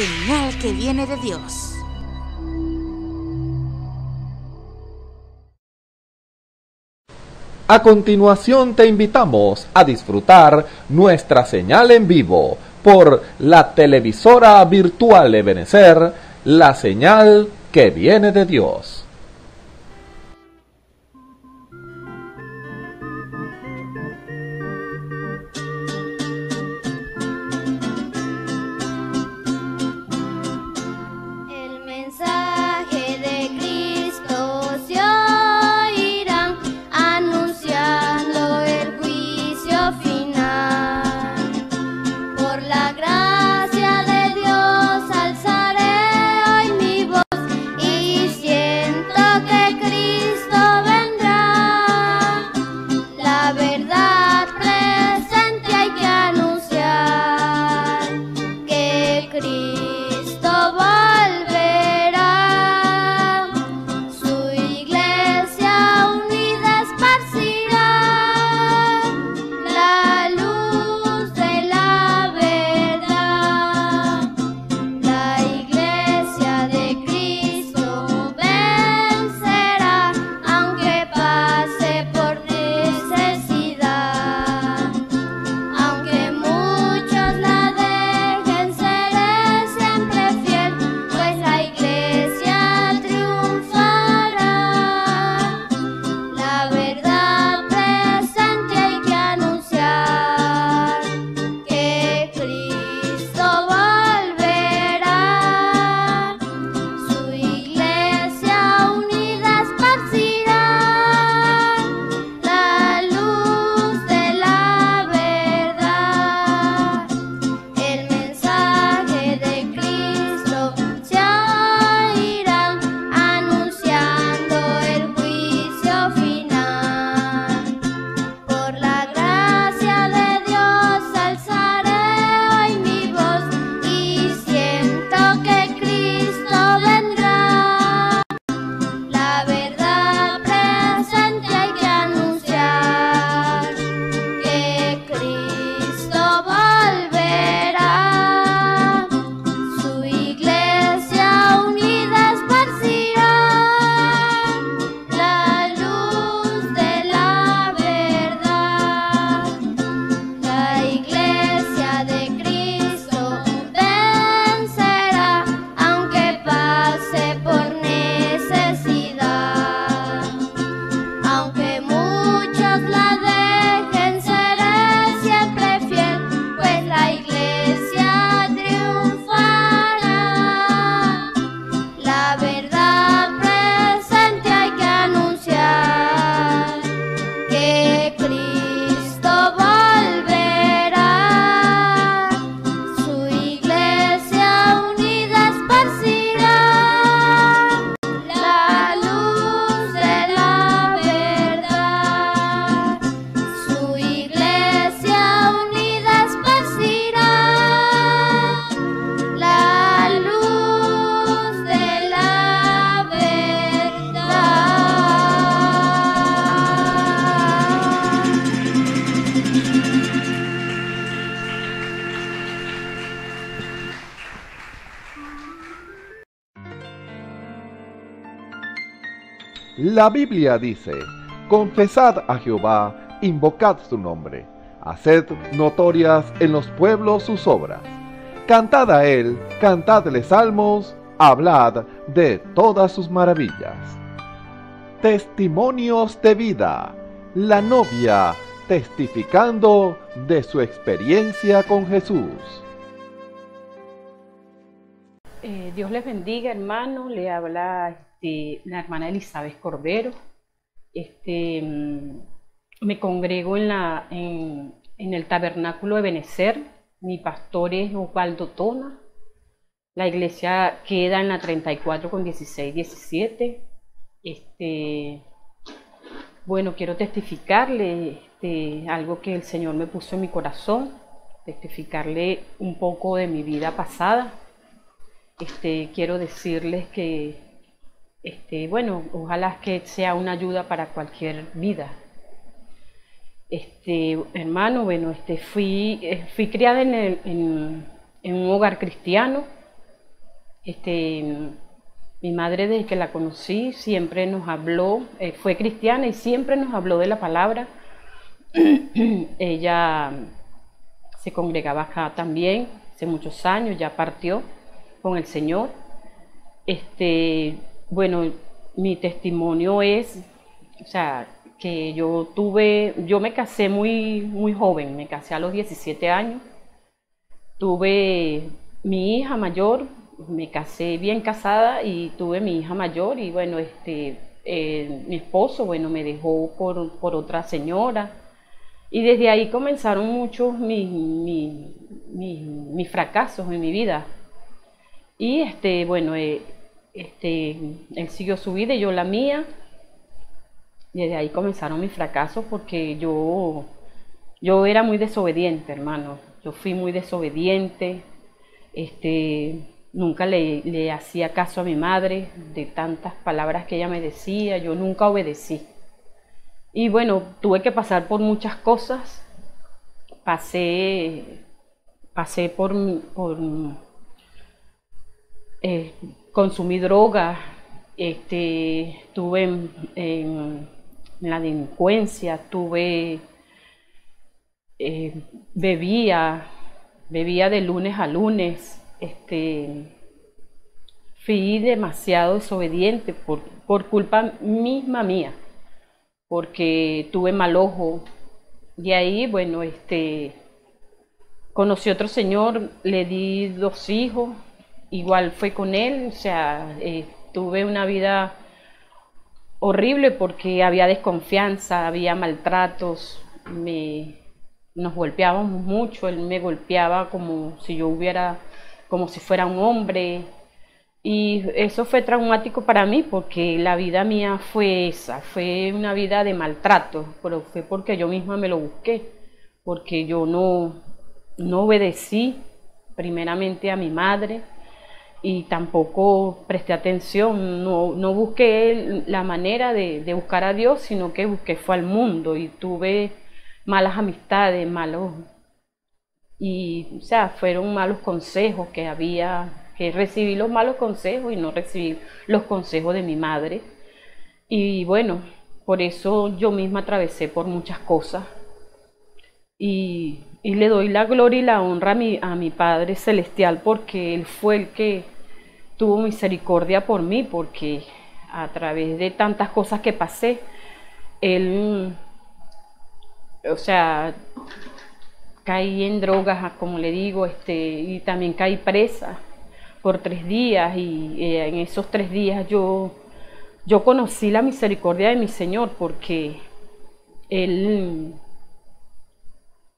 señal que viene de Dios. A continuación te invitamos a disfrutar nuestra señal en vivo por la televisora virtual de la señal que viene de Dios. La Biblia dice, confesad a Jehová, invocad su nombre, haced notorias en los pueblos sus obras, cantad a él, cantadle salmos, hablad de todas sus maravillas. Testimonios de vida, la novia testificando de su experiencia con Jesús. Eh, Dios les bendiga, hermano. Le habla este, la hermana Elizabeth Cordero. Este, mm, me congrego en, la, en, el tabernáculo de Benecer. Mi pastor es Osvaldo Tona. La iglesia queda en la 34 con 16, 17. Este, bueno, quiero testificarle este, algo que el Señor me puso en mi corazón, testificarle un poco de mi vida pasada. Este, quiero decirles que este, bueno, ojalá que sea una ayuda para cualquier vida. Este, hermano, bueno, este, fui, eh, fui criada en, un hogar cristiano. Este, mi madre, desde que la conocí, siempre nos habló, eh, fue cristiana y siempre nos habló de la palabra. Ella se congregaba acá también, hace muchos años, ya partió con el Señor. Este, bueno, mi testimonio es, o sea, que yo tuve, yo me casé muy, muy joven, me casé a los 17 años, tuve mi hija mayor, me casé bien casada y tuve mi hija mayor y bueno, este, eh, mi esposo, bueno, me dejó por, otra señora y desde ahí comenzaron muchos mis, mis, fracasos en mi vida. Y este, bueno, eh, este, él siguió su vida y yo la mía. Y de ahí comenzaron mis fracasos porque yo, yo era muy desobediente, hermano. Yo fui muy desobediente. Este, nunca le, hacía caso a mi madre de tantas palabras que ella me decía. Yo nunca obedecí. Y bueno, tuve que pasar por muchas cosas. Pasé, pasé por, por eh, consumí droga, este, tuve en, la delincuencia, tuve, eh, bebía, bebía de lunes a lunes, este, fui demasiado desobediente por, culpa misma mía, porque tuve mal ojo. Y ahí, bueno, este, conocí a otro señor, le di dos hijos, igual fue con él, o sea, eh, tuve una vida horrible porque había desconfianza, había maltratos, me, nos golpeábamos mucho, él me golpeaba como si yo hubiera, como si fuera un hombre. Y eso fue traumático para mí porque la vida mía fue esa, fue una vida de maltrato, pero fue porque yo misma me lo busqué, porque yo no, no obedecí primeramente a mi madre, y tampoco presté atención, no, busqué la manera de, buscar a Dios, sino que busqué fue al mundo y tuve malas amistades, malos, y o sea, fueron malos consejos que había, que recibí los malos consejos y no recibí los consejos de mi madre. Y bueno, por eso yo misma atravesé por muchas cosas. Y y le doy la gloria y la honra a mi, a mi Padre Celestial porque Él fue el que tuvo misericordia por mí, porque a través de tantas cosas que pasé, Él, o sea, caí en drogas, ah, como le digo, este, y también caí presa por tres días y eh, en esos tres días yo, yo conocí la misericordia de mi Señor porque Él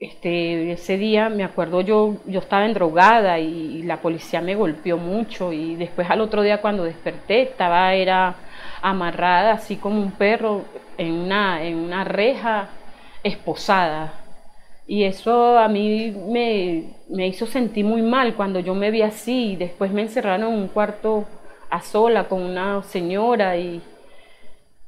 este, ese día me acuerdo yo, yo estaba en drogada y, la policía me golpeó mucho y después al otro día cuando desperté estaba era amarrada así como un perro en una, en una reja esposada y eso a mí me, me hizo sentir muy mal cuando yo me vi así y después me encerraron en un cuarto a sola con una señora y,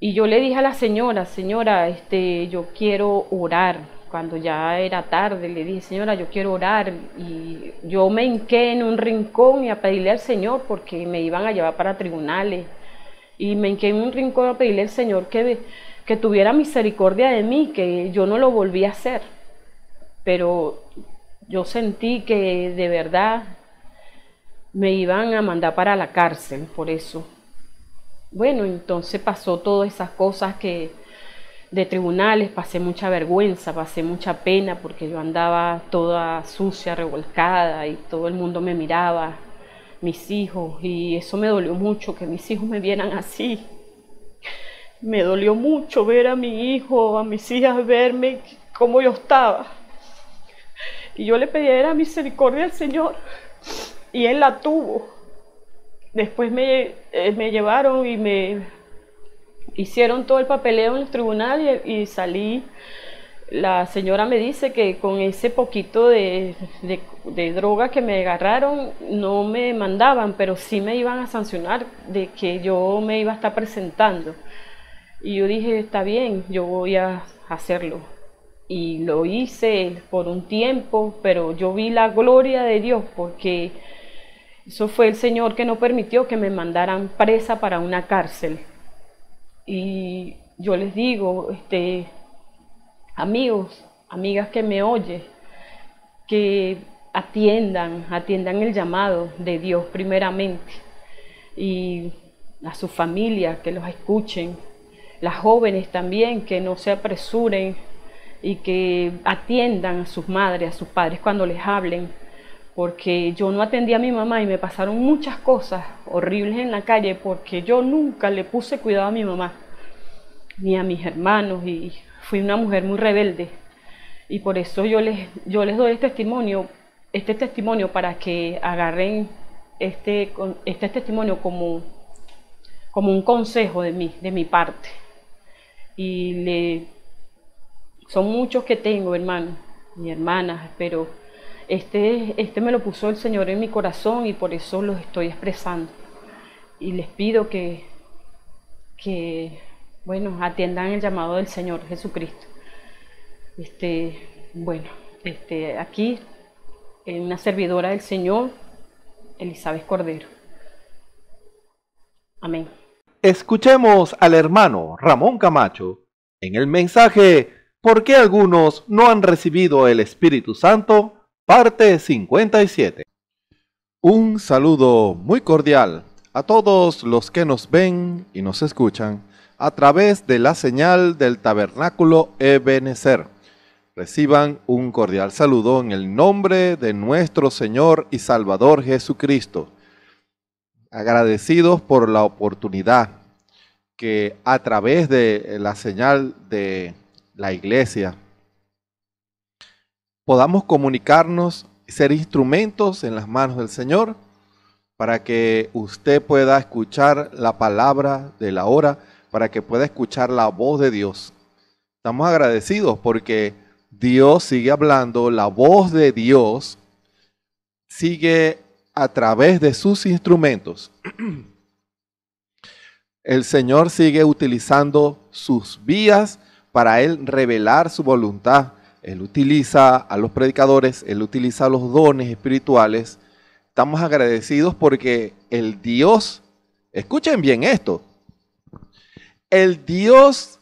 y yo le dije a la señora, señora, este, yo quiero orar cuando ya era tarde, le dije, señora, yo quiero orar. Y yo me hinqué en un rincón y a pedirle al Señor porque me iban a llevar para tribunales. Y me hinqué en un rincón a pedirle al Señor que, que tuviera misericordia de mí, que yo no lo volví a hacer. Pero yo sentí que de verdad me iban a mandar para la cárcel por eso. Bueno, entonces pasó todas esas cosas que de tribunales, pasé mucha vergüenza, pasé mucha pena porque yo andaba toda sucia, revolcada y todo el mundo me miraba, mis hijos, y eso me dolió mucho, que mis hijos me vieran así. Me dolió mucho ver a mi hijo, a mis hijas, verme como yo estaba. Y yo le pedí misericordia al Señor y Él la tuvo. Después me, eh, me llevaron y me hicieron todo el papeleo en el tribunal y, salí. La señora me dice que con ese poquito de, de, droga que me agarraron no me mandaban, pero sí me iban a sancionar de que yo me iba a estar presentando. Y yo dije, está bien, yo voy a hacerlo. Y lo hice por un tiempo, pero yo vi la gloria de Dios porque eso fue el Señor que no permitió que me mandaran presa para una cárcel. Y yo les digo, este, amigos, amigas que me oyen, que atiendan, atiendan el llamado de Dios primeramente y a su familia que los escuchen, las jóvenes también que no se apresuren y que atiendan a sus madres, a sus padres cuando les hablen, porque yo no atendí a mi mamá y me pasaron muchas cosas horribles en la calle porque yo nunca le puse cuidado a mi mamá ni a mis hermanos y fui una mujer muy rebelde y por eso yo les yo les doy este testimonio este testimonio para que agarren este este testimonio como como un consejo de mí de mi parte y le son muchos que tengo hermanos y hermanas pero este, este me lo puso el Señor en mi corazón y por eso los estoy expresando. Y les pido que, que bueno, atiendan el llamado del Señor Jesucristo. Este, bueno, este, aquí una servidora del Señor, Elizabeth Cordero. Amén. Escuchemos al hermano Ramón Camacho en el mensaje ¿Por qué algunos no han recibido el Espíritu Santo? Parte 57. Un saludo muy cordial a todos los que nos ven y nos escuchan a través de la señal del tabernáculo Ebenezer. Reciban un cordial saludo en el nombre de nuestro Señor y Salvador Jesucristo. Agradecidos por la oportunidad que a través de la señal de la iglesia podamos comunicarnos, y ser instrumentos en las manos del Señor, para que usted pueda escuchar la palabra de la hora, para que pueda escuchar la voz de Dios. Estamos agradecidos porque Dios sigue hablando, la voz de Dios sigue a través de sus instrumentos. El Señor sigue utilizando sus vías para Él revelar su voluntad él utiliza a los predicadores, Él utiliza los dones espirituales. Estamos agradecidos porque el Dios, escuchen bien esto, el Dios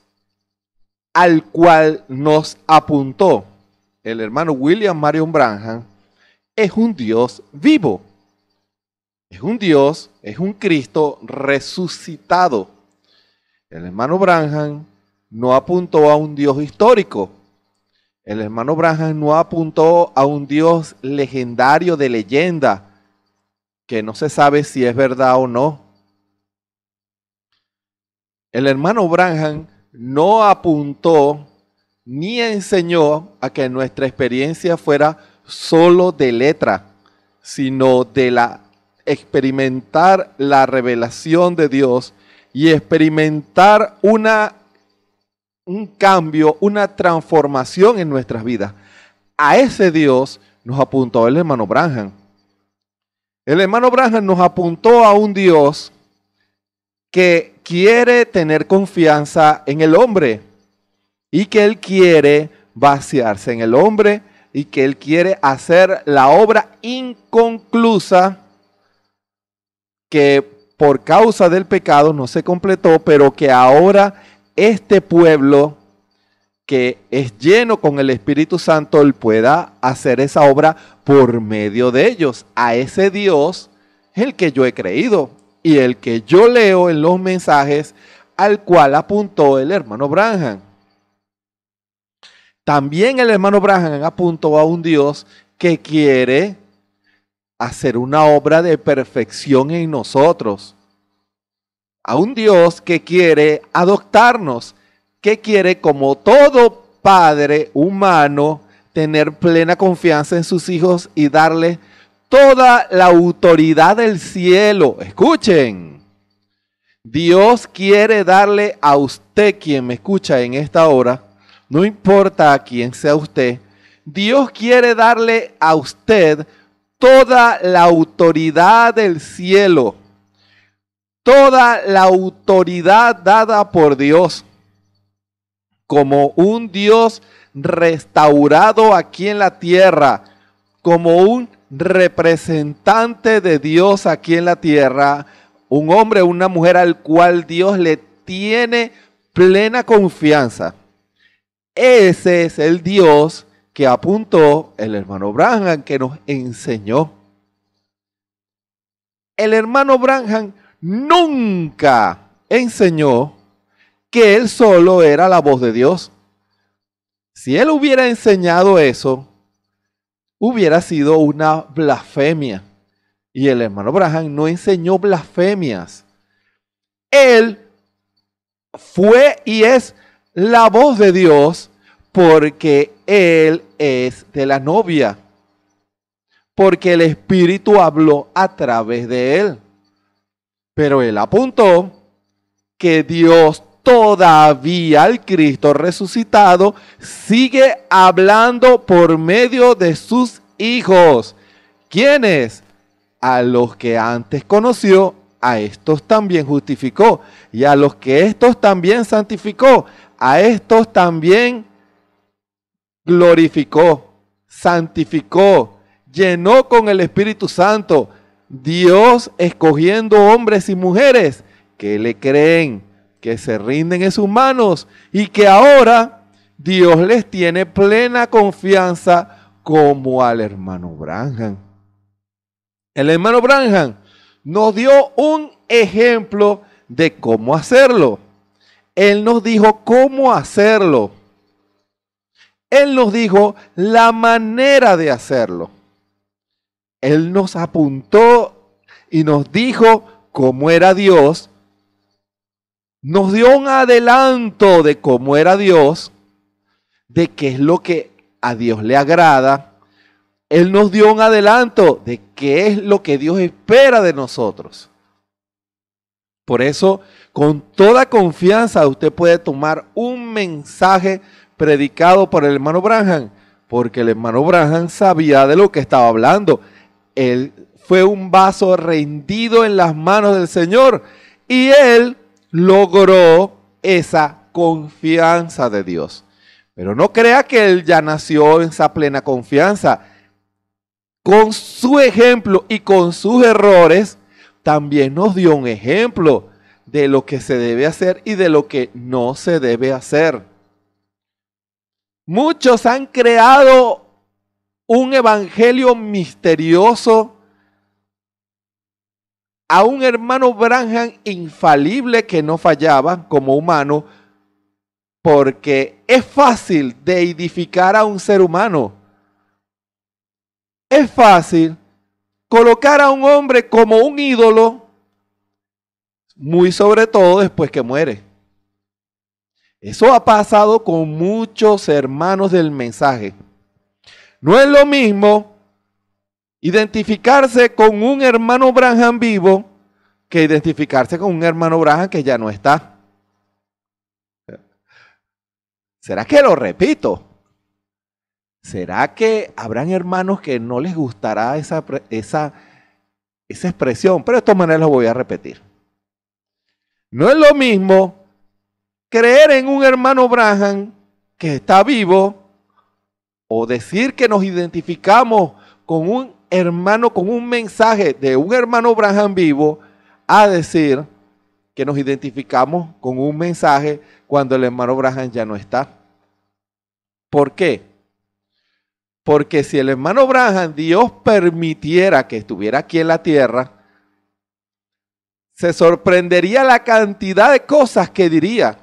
al cual nos apuntó el hermano William Marion Branham es un Dios vivo. Es un Dios, es un Cristo resucitado. El hermano Branham no apuntó a un Dios histórico, el hermano Branham no apuntó a un Dios legendario de leyenda, que no se sabe si es verdad o no. El hermano Branham no apuntó ni enseñó a que nuestra experiencia fuera solo de letra, sino de la experimentar la revelación de Dios y experimentar una un cambio, una transformación en nuestras vidas. A ese Dios nos apuntó el hermano Branham. El hermano Branham nos apuntó a un Dios que quiere tener confianza en el hombre y que él quiere vaciarse en el hombre y que él quiere hacer la obra inconclusa que por causa del pecado no se completó, pero que ahora este pueblo que es lleno con el Espíritu Santo, Él pueda hacer esa obra por medio de ellos. A ese Dios, el que yo he creído y el que yo leo en los mensajes al cual apuntó el hermano Branham. También el hermano Branham apuntó a un Dios que quiere hacer una obra de perfección en nosotros a un Dios que quiere adoptarnos, que quiere como todo padre humano tener plena confianza en sus hijos y darle toda la autoridad del cielo. Escuchen. Dios quiere darle a usted quien me escucha en esta hora, no importa a quién sea usted, Dios quiere darle a usted toda la autoridad del cielo toda la autoridad dada por Dios como un Dios restaurado aquí en la tierra, como un representante de Dios aquí en la tierra, un hombre, una mujer al cual Dios le tiene plena confianza. Ese es el Dios que apuntó el hermano Branham, que nos enseñó. El hermano Branham nunca enseñó que él solo era la voz de Dios. Si él hubiera enseñado eso, hubiera sido una blasfemia. Y el hermano Abraham no enseñó blasfemias. Él fue y es la voz de Dios porque Él es de la novia. Porque el Espíritu habló a través de Él. Pero él apuntó que Dios todavía al Cristo resucitado sigue hablando por medio de sus hijos. ¿Quiénes? A los que antes conoció, a estos también justificó. Y a los que estos también santificó, a estos también glorificó, santificó, llenó con el Espíritu Santo, Dios escogiendo hombres y mujeres que le creen, que se rinden en sus manos y que ahora Dios les tiene plena confianza como al hermano Branham. El hermano Branham nos dio un ejemplo de cómo hacerlo. Él nos dijo cómo hacerlo. Él nos dijo la manera de hacerlo. Él nos apuntó y nos dijo cómo era Dios, nos dio un adelanto de cómo era Dios, de qué es lo que a Dios le agrada. Él nos dio un adelanto de qué es lo que Dios espera de nosotros. Por eso, con toda confianza, usted puede tomar un mensaje predicado por el hermano Branham, porque el hermano Branham sabía de lo que estaba hablando. Él fue un vaso rendido en las manos del Señor y él logró esa confianza de Dios. Pero no crea que él ya nació en esa plena confianza. Con su ejemplo y con sus errores, también nos dio un ejemplo de lo que se debe hacer y de lo que no se debe hacer. Muchos han creado un evangelio misterioso a un hermano Branham infalible que no fallaba como humano, porque es fácil de edificar a un ser humano. Es fácil colocar a un hombre como un ídolo, muy sobre todo después que muere. Eso ha pasado con muchos hermanos del mensaje. No es lo mismo Identificarse con un hermano Branham vivo que identificarse con un hermano Branham que ya no está. ¿Será que lo repito? ¿Será que habrán hermanos que no les gustará esa, esa, expresión? Pero de todas maneras lo voy a repetir. No es lo mismo creer en un hermano Braham que está vivo o decir que nos identificamos con un hermano con un mensaje de un hermano Branham vivo a decir que nos identificamos con un mensaje cuando el hermano Branham ya no está. ¿Por qué? Porque si el hermano Branham, Dios permitiera que estuviera aquí en la tierra, se sorprendería la cantidad de cosas que diría,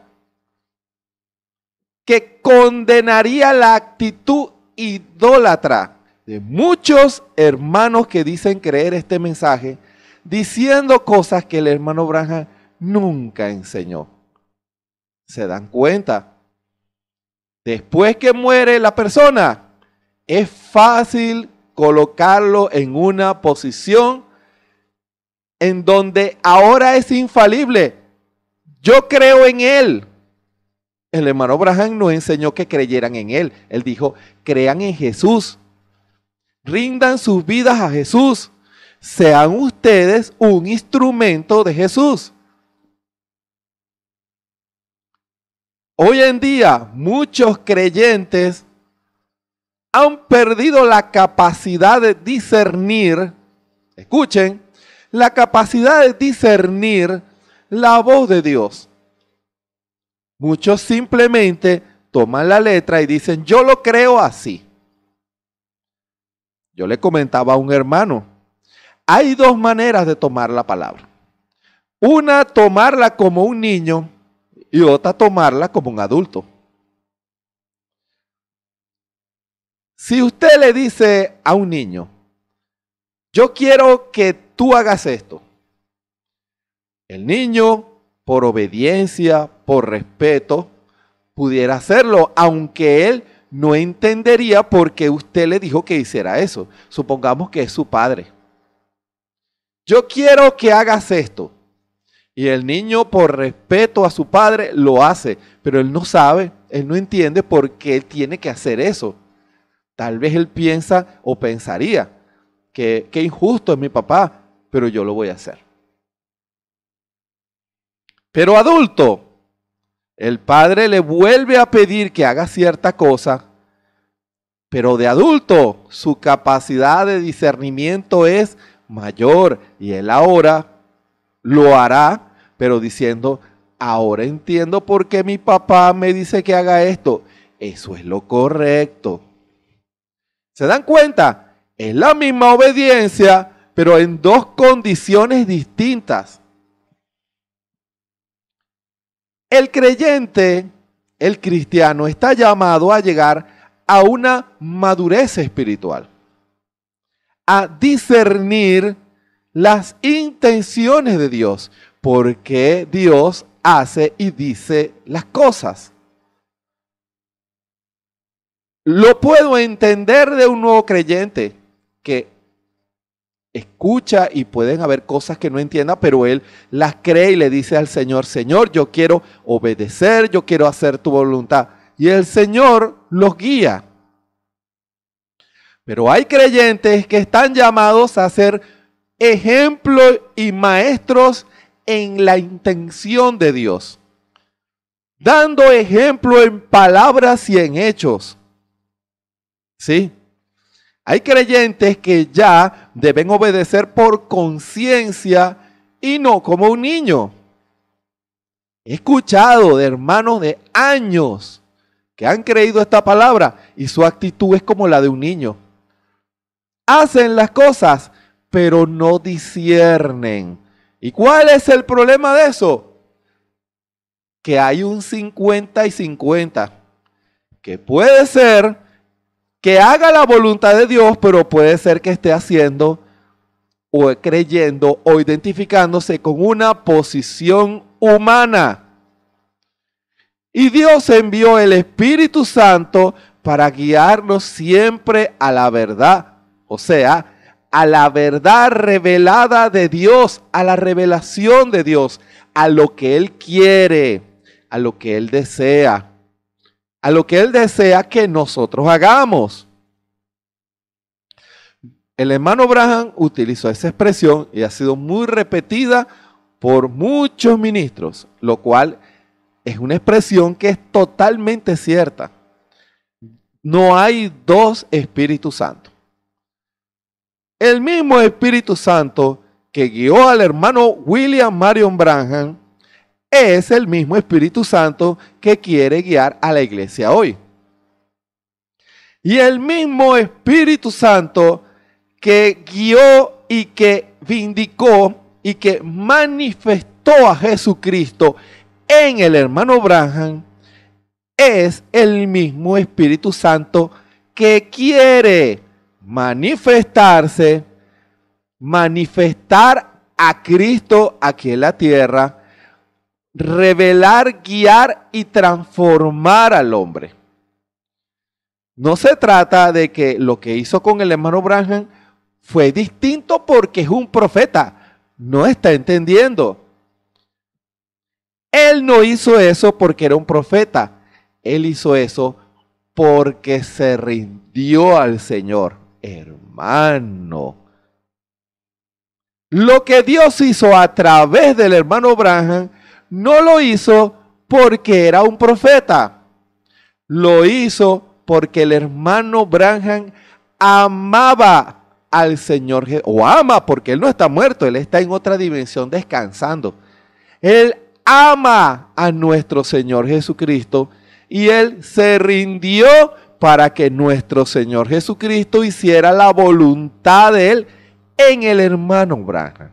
que condenaría la actitud idólatra de muchos hermanos que dicen creer este mensaje, diciendo cosas que el hermano Branham nunca enseñó. ¿Se dan cuenta? Después que muere la persona, es fácil colocarlo en una posición en donde ahora es infalible. Yo creo en él. El hermano Braham no enseñó que creyeran en él. Él dijo, crean en Jesús rindan sus vidas a Jesús. Sean ustedes un instrumento de Jesús. Hoy en día muchos creyentes han perdido la capacidad de discernir, escuchen, la capacidad de discernir la voz de Dios. Muchos simplemente toman la letra y dicen, yo lo creo así. Yo le comentaba a un hermano, hay dos maneras de tomar la palabra. Una, tomarla como un niño y otra, tomarla como un adulto. Si usted le dice a un niño, yo quiero que tú hagas esto, el niño, por obediencia, por respeto, pudiera hacerlo, aunque él no entendería por qué usted le dijo que hiciera eso. Supongamos que es su padre. Yo quiero que hagas esto. Y el niño, por respeto a su padre, lo hace, pero él no sabe, él no entiende por qué él tiene que hacer eso. Tal vez él piensa o pensaría que qué injusto es mi papá, pero yo lo voy a hacer. Pero adulto, el padre le vuelve a pedir que haga cierta cosa, pero de adulto su capacidad de discernimiento es mayor y él ahora lo hará, pero diciendo, ahora entiendo por qué mi papá me dice que haga esto. Eso es lo correcto. ¿Se dan cuenta? Es la misma obediencia, pero en dos condiciones distintas. El creyente, el cristiano, está llamado a llegar a una madurez espiritual, a discernir las intenciones de Dios, porque Dios hace y dice las cosas. Lo puedo entender de un nuevo creyente que escucha y pueden haber cosas que no entienda, pero él las cree y le dice al Señor, Señor, yo quiero obedecer, yo quiero hacer tu voluntad. Y el Señor los guía. Pero hay creyentes que están llamados a ser ejemplos y maestros en la intención de Dios, dando ejemplo en palabras y en hechos. ¿Sí? Hay creyentes que ya deben obedecer por conciencia y no como un niño. He escuchado de hermanos de años que han creído esta palabra y su actitud es como la de un niño. Hacen las cosas, pero no disciernen. ¿Y cuál es el problema de eso? Que hay un 50 y 50, que puede ser que haga la voluntad de Dios, pero puede ser que esté haciendo o creyendo o identificándose con una posición humana. Y Dios envió el Espíritu Santo para guiarnos siempre a la verdad, o sea, a la verdad revelada de Dios, a la revelación de Dios, a lo que Él quiere, a lo que Él desea a lo que Él desea que nosotros hagamos. El hermano Braham utilizó esa expresión y ha sido muy repetida por muchos ministros, lo cual es una expresión que es totalmente cierta. No hay dos Espíritus Santos. El mismo Espíritu Santo que guió al hermano William Marion Branham es el mismo Espíritu Santo que quiere guiar a la iglesia hoy. Y el mismo Espíritu Santo que guió y que vindicó y que manifestó a Jesucristo en el hermano Branham es el mismo Espíritu Santo que quiere manifestarse, manifestar a Cristo aquí en la tierra revelar, guiar y transformar al hombre. No se trata de que lo que hizo con el hermano Branham fue distinto porque es un profeta. No está entendiendo. Él no hizo eso porque era un profeta. Él hizo eso porque se rindió al Señor. Hermano. Lo que Dios hizo a través del hermano Branham no lo hizo porque era un profeta. Lo hizo porque el hermano Branham amaba al Señor o ama porque él no está muerto, él está en otra dimensión descansando. Él ama a nuestro Señor Jesucristo y él se rindió para que nuestro Señor Jesucristo hiciera la voluntad de él en el hermano Branham.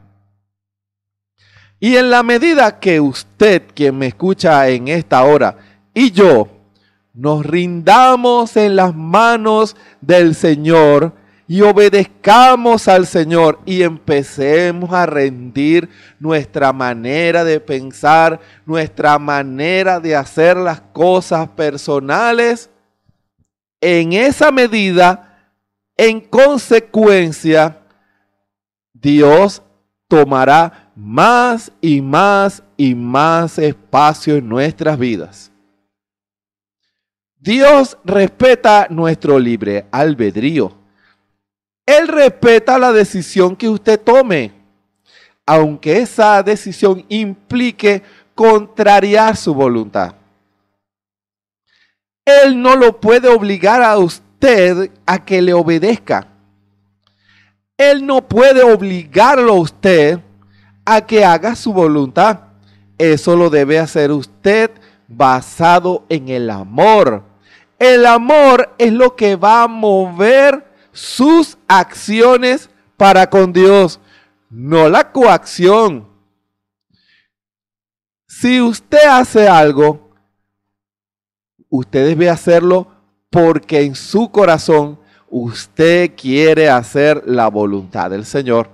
Y en la medida que usted, quien me escucha en esta hora, y yo, nos rindamos en las manos del Señor y obedezcamos al Señor y empecemos a rendir nuestra manera de pensar, nuestra manera de hacer las cosas personales, en esa medida, en consecuencia, Dios tomará más y más y más espacio en nuestras vidas. Dios respeta nuestro libre albedrío. Él respeta la decisión que usted tome, aunque esa decisión implique contrariar su voluntad. Él no lo puede obligar a usted a que le obedezca. Él no puede obligarlo a usted a que haga su voluntad. Eso lo debe hacer usted basado en el amor. El amor es lo que va a mover sus acciones para con Dios, no la coacción. Si usted hace algo, usted debe hacerlo porque en su corazón usted quiere hacer la voluntad del Señor.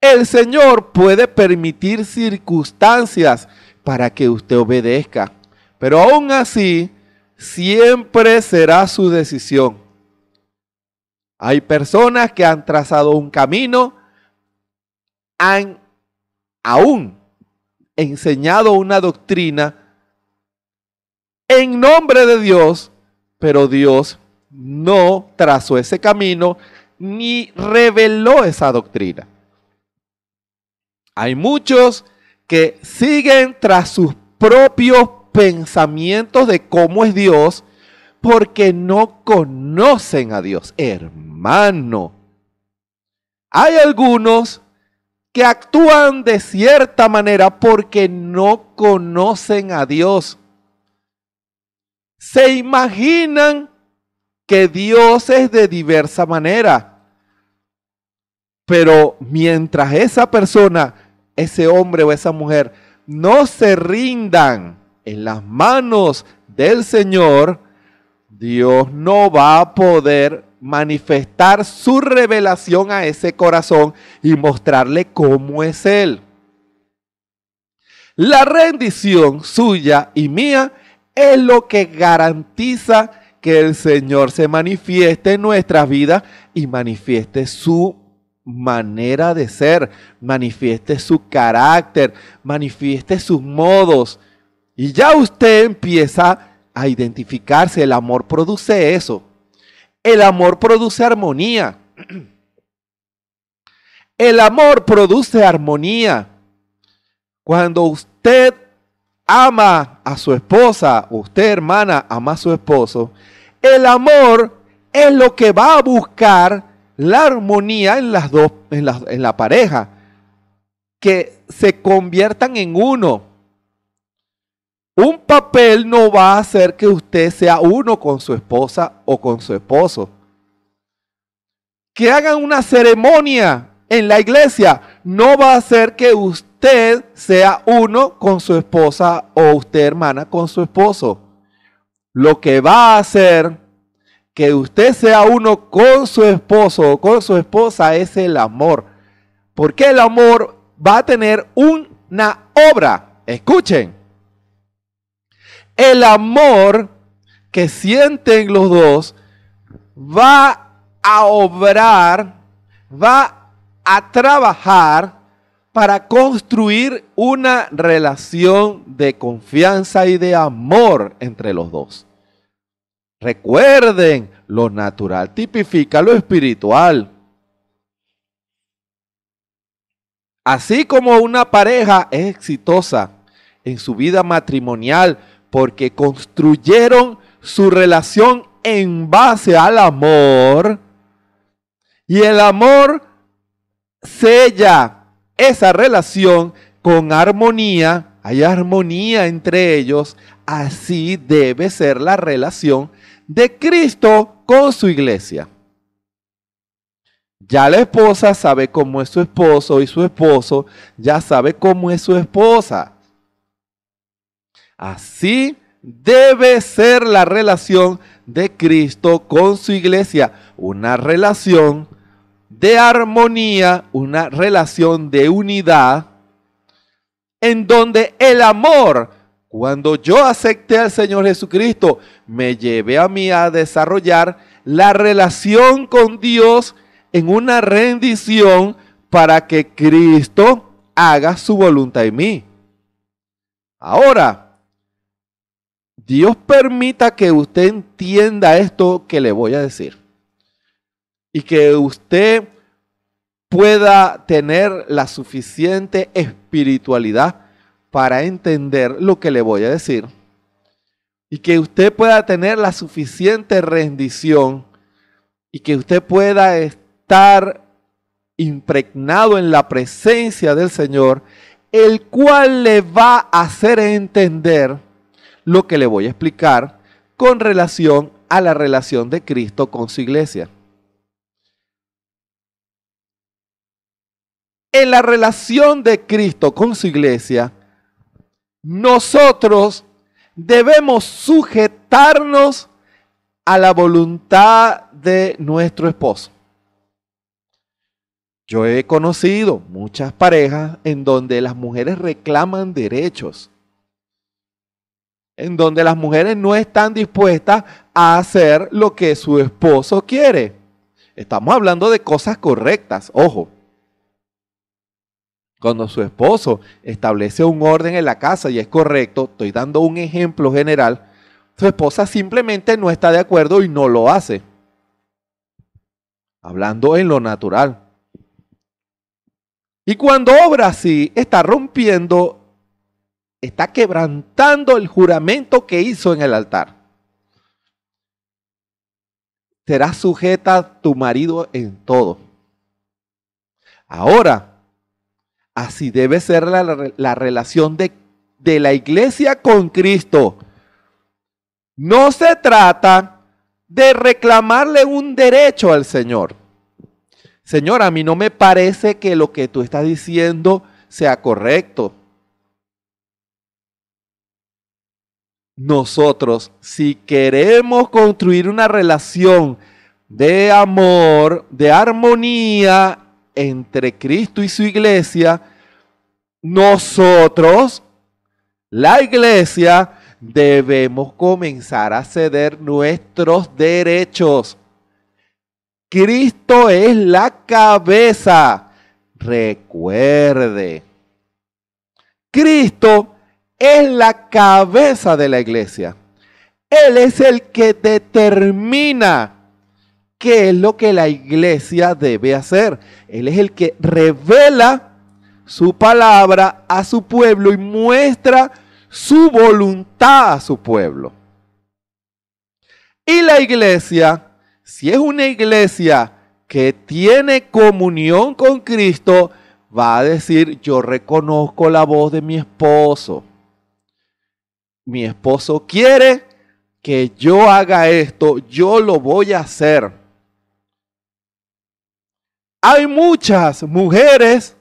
El Señor puede permitir circunstancias para que usted obedezca, pero aún así siempre será su decisión. Hay personas que han trazado un camino, han aún enseñado una doctrina en nombre de Dios, pero Dios no trazó ese camino ni reveló esa doctrina. Hay muchos que siguen tras sus propios pensamientos de cómo es Dios porque no conocen a Dios, hermano. Hay algunos que actúan de cierta manera porque no conocen a Dios. Se imaginan que Dios es de diversa manera. Pero mientras esa persona ese hombre o esa mujer no se rindan en las manos del Señor, Dios no va a poder manifestar su revelación a ese corazón y mostrarle cómo es Él. La rendición suya y mía es lo que garantiza que el Señor se manifieste en nuestras vidas y manifieste su manera de ser, manifieste su carácter, manifieste sus modos. Y ya usted empieza a identificarse. El amor produce eso. El amor produce armonía. El amor produce armonía. Cuando usted ama a su esposa, usted hermana ama a su esposo, el amor es lo que va a buscar la armonía en las dos, en la, la pareja, que se conviertan en uno. Un papel no va a hacer que usted sea uno con su esposa o con su esposo. Que hagan una ceremonia en la iglesia no va a hacer que usted sea uno con su esposa o usted hermana con su esposo. Lo que va a hacer que usted sea uno con su esposo o con su esposa es el amor. Porque el amor va a tener una obra. Escuchen. El amor que sienten los dos va a obrar, va a trabajar para construir una relación de confianza y de amor entre los dos. Recuerden, lo natural tipifica lo espiritual. Así como una pareja es exitosa en su vida matrimonial porque construyeron su relación en base al amor y el amor sella esa relación con armonía, hay armonía entre ellos, así debe ser la relación de Cristo con su iglesia. Ya la esposa sabe cómo es su esposo y su esposo ya sabe cómo es su esposa. Así debe ser la relación de Cristo con su iglesia. Una relación de armonía, una relación de unidad, en donde el amor cuando yo acepté al Señor Jesucristo, me llevé a mí a desarrollar la relación con Dios en una rendición para que Cristo haga su voluntad en mí. Ahora, Dios permita que usted entienda esto que le voy a decir y que usted pueda tener la suficiente espiritualidad para entender lo que le voy a decir y que usted pueda tener la suficiente rendición y que usted pueda estar impregnado en la presencia del Señor, el cual le va a hacer entender lo que le voy a explicar con relación a la relación de Cristo con su iglesia. En la relación de Cristo con su iglesia, nosotros debemos sujetarnos a la voluntad de nuestro esposo. Yo he conocido muchas parejas en donde las mujeres reclaman derechos, en donde las mujeres no están dispuestas a hacer lo que su esposo quiere. Estamos hablando de cosas correctas, ojo. Cuando su esposo establece un orden en la casa y es correcto, estoy dando un ejemplo general, su esposa simplemente no está de acuerdo y no lo hace. Hablando en lo natural. Y cuando obra así, está rompiendo, está quebrantando el juramento que hizo en el altar. Será sujeta a tu marido en todo. Ahora, Así debe ser la, relación de, de la iglesia con Cristo. No se trata de reclamarle un derecho al Señor. Señor, a mí no me parece que lo que tú estás diciendo sea correcto. Nosotros, si queremos construir una relación de amor, de armonía entre Cristo y su iglesia, nosotros, la iglesia, debemos comenzar a ceder nuestros derechos. Cristo es la cabeza. Recuerde, Cristo es la cabeza de la iglesia. Él es el que determina qué es lo que la iglesia debe hacer. Él es el que revela su palabra a su pueblo y muestra su voluntad a su pueblo. Y la iglesia, si es una iglesia que tiene comunión con Cristo, va a decir, yo reconozco la voz de mi esposo. Mi esposo quiere que yo haga esto, yo lo voy a hacer. Hay muchas mujeres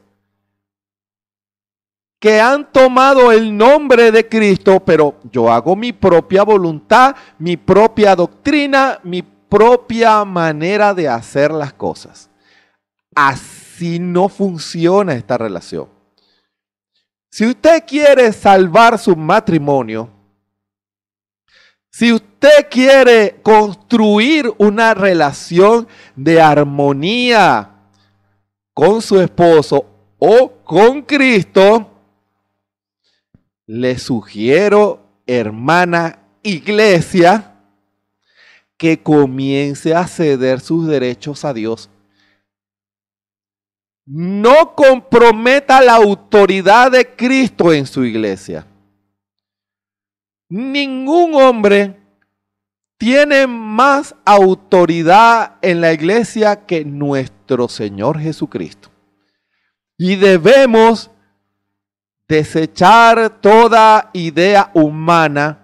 que han tomado el nombre de Cristo, pero yo hago mi propia voluntad, mi propia doctrina, mi propia manera de hacer las cosas. Así no funciona esta relación. Si usted quiere salvar su matrimonio, si usted quiere construir una relación de armonía, con su esposo o con Cristo, le sugiero, hermana iglesia, que comience a ceder sus derechos a Dios. No comprometa la autoridad de Cristo en su iglesia. Ningún hombre tiene más autoridad en la iglesia que nuestro Señor Jesucristo. Y debemos desechar toda idea humana,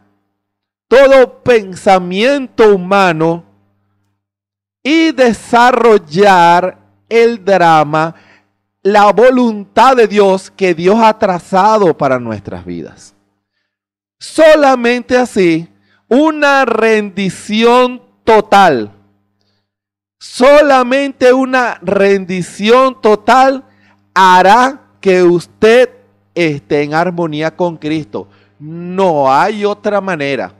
todo pensamiento humano y desarrollar el drama, la voluntad de Dios que Dios ha trazado para nuestras vidas. Solamente así una rendición total. Solamente una rendición total hará que usted esté en armonía con Cristo. No hay otra manera.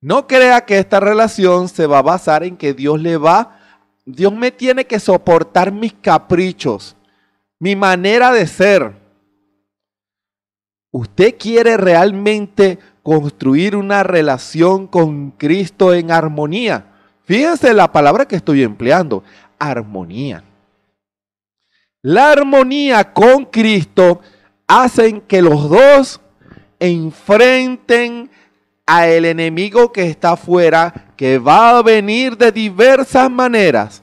No crea que esta relación se va a basar en que Dios le va, Dios me tiene que soportar mis caprichos, mi manera de ser. ¿Usted quiere realmente construir una relación con Cristo en armonía. Fíjense la palabra que estoy empleando, armonía. La armonía con Cristo hace que los dos enfrenten a el enemigo que está afuera, que va a venir de diversas maneras.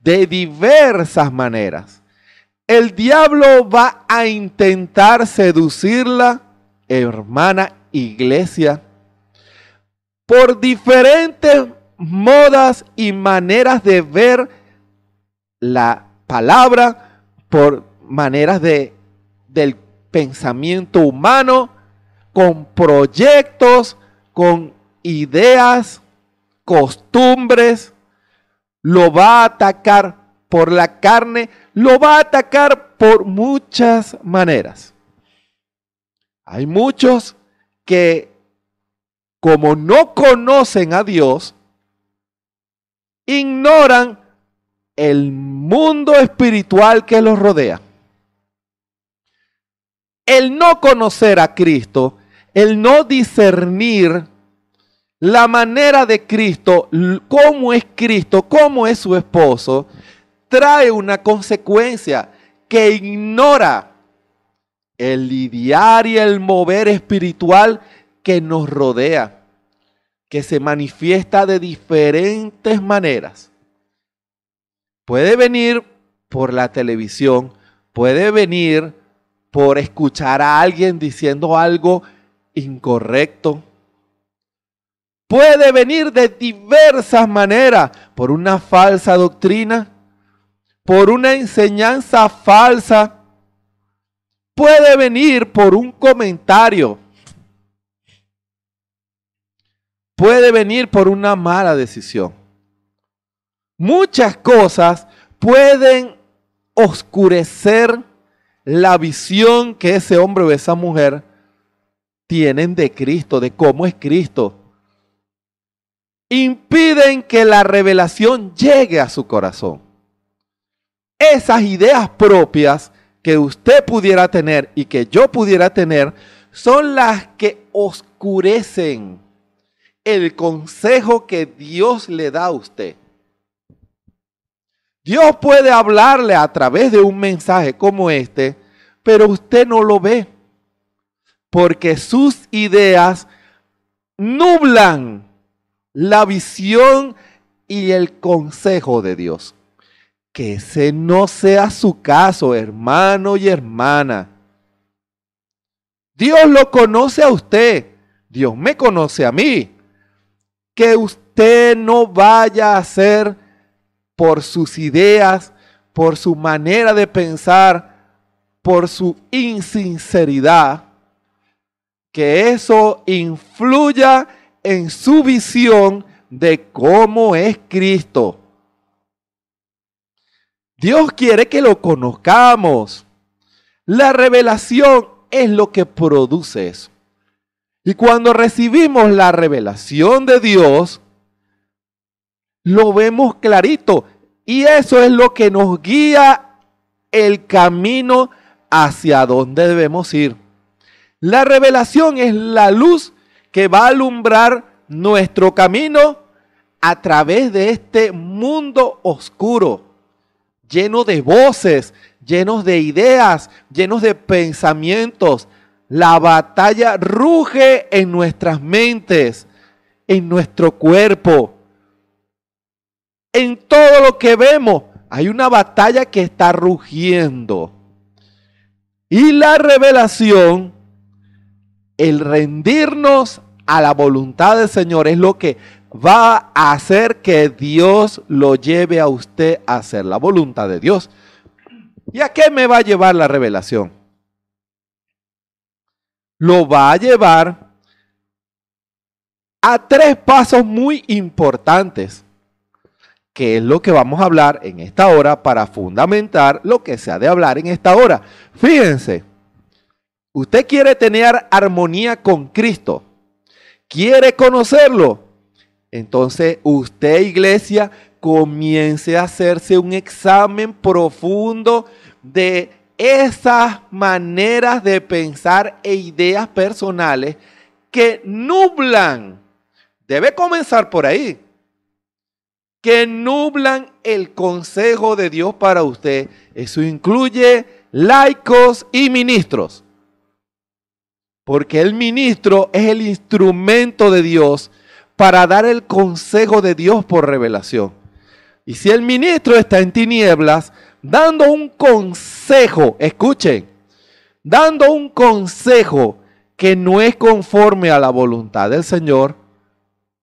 De diversas maneras. El diablo va a intentar seducirla hermana iglesia por diferentes modas y maneras de ver la palabra, por maneras de, del pensamiento humano, con proyectos, con ideas, costumbres, lo va a atacar por la carne, lo va a atacar por muchas maneras. Hay muchos que como no conocen a Dios, ignoran el mundo espiritual que los rodea. El no conocer a Cristo, el no discernir la manera de Cristo, cómo es Cristo, cómo es su esposo, trae una consecuencia que ignora el lidiar y el mover espiritual que nos rodea, que se manifiesta de diferentes maneras. Puede venir por la televisión, puede venir por escuchar a alguien diciendo algo incorrecto. Puede venir de diversas maneras, por una falsa doctrina, por una enseñanza falsa, puede venir por un comentario. Puede venir por una mala decisión. Muchas cosas pueden oscurecer la visión que ese hombre o esa mujer tienen de Cristo, de cómo es Cristo. Impiden que la revelación llegue a su corazón. Esas ideas propias que usted pudiera tener y que yo pudiera tener son las que oscurecen el consejo que Dios le da a usted. Dios puede hablarle a través de un mensaje como este, pero usted no lo ve, porque sus ideas nublan la visión y el consejo de Dios que ese no sea su caso, hermano y hermana. Dios lo conoce a usted, Dios me conoce a mí. Que usted no vaya a ser por sus ideas, por su manera de pensar, por su insinceridad, que eso influya en su visión de cómo es Cristo. Dios quiere que lo conozcamos. La revelación es lo que produce eso. Y cuando recibimos la revelación de Dios, lo vemos clarito. Y eso es lo que nos guía el camino hacia donde debemos ir. La revelación es la luz que va a alumbrar nuestro camino a través de este mundo oscuro lleno de voces, llenos de ideas, llenos de pensamientos. La batalla ruge en nuestras mentes, en nuestro cuerpo, en todo lo que vemos. Hay una batalla que está rugiendo. Y la revelación, el rendirnos a la voluntad del Señor, es lo que va a hacer que Dios lo lleve a usted a hacer la voluntad de Dios. ¿Y a qué me va a llevar la revelación? Lo va a llevar a tres pasos muy importantes, que es lo que vamos a hablar en esta hora para fundamentar lo que se ha de hablar en esta hora. Fíjense, usted quiere tener armonía con Cristo, quiere conocerlo, entonces, usted, iglesia, comience a hacerse un examen profundo de esas maneras de pensar e ideas personales que nublan, debe comenzar por ahí, que nublan el consejo de Dios para usted. Eso incluye laicos y ministros, porque el ministro es el instrumento de Dios para dar el consejo de Dios por revelación. Y si el ministro está en tinieblas, dando un consejo, escuchen, dando un consejo que no es conforme a la voluntad del Señor,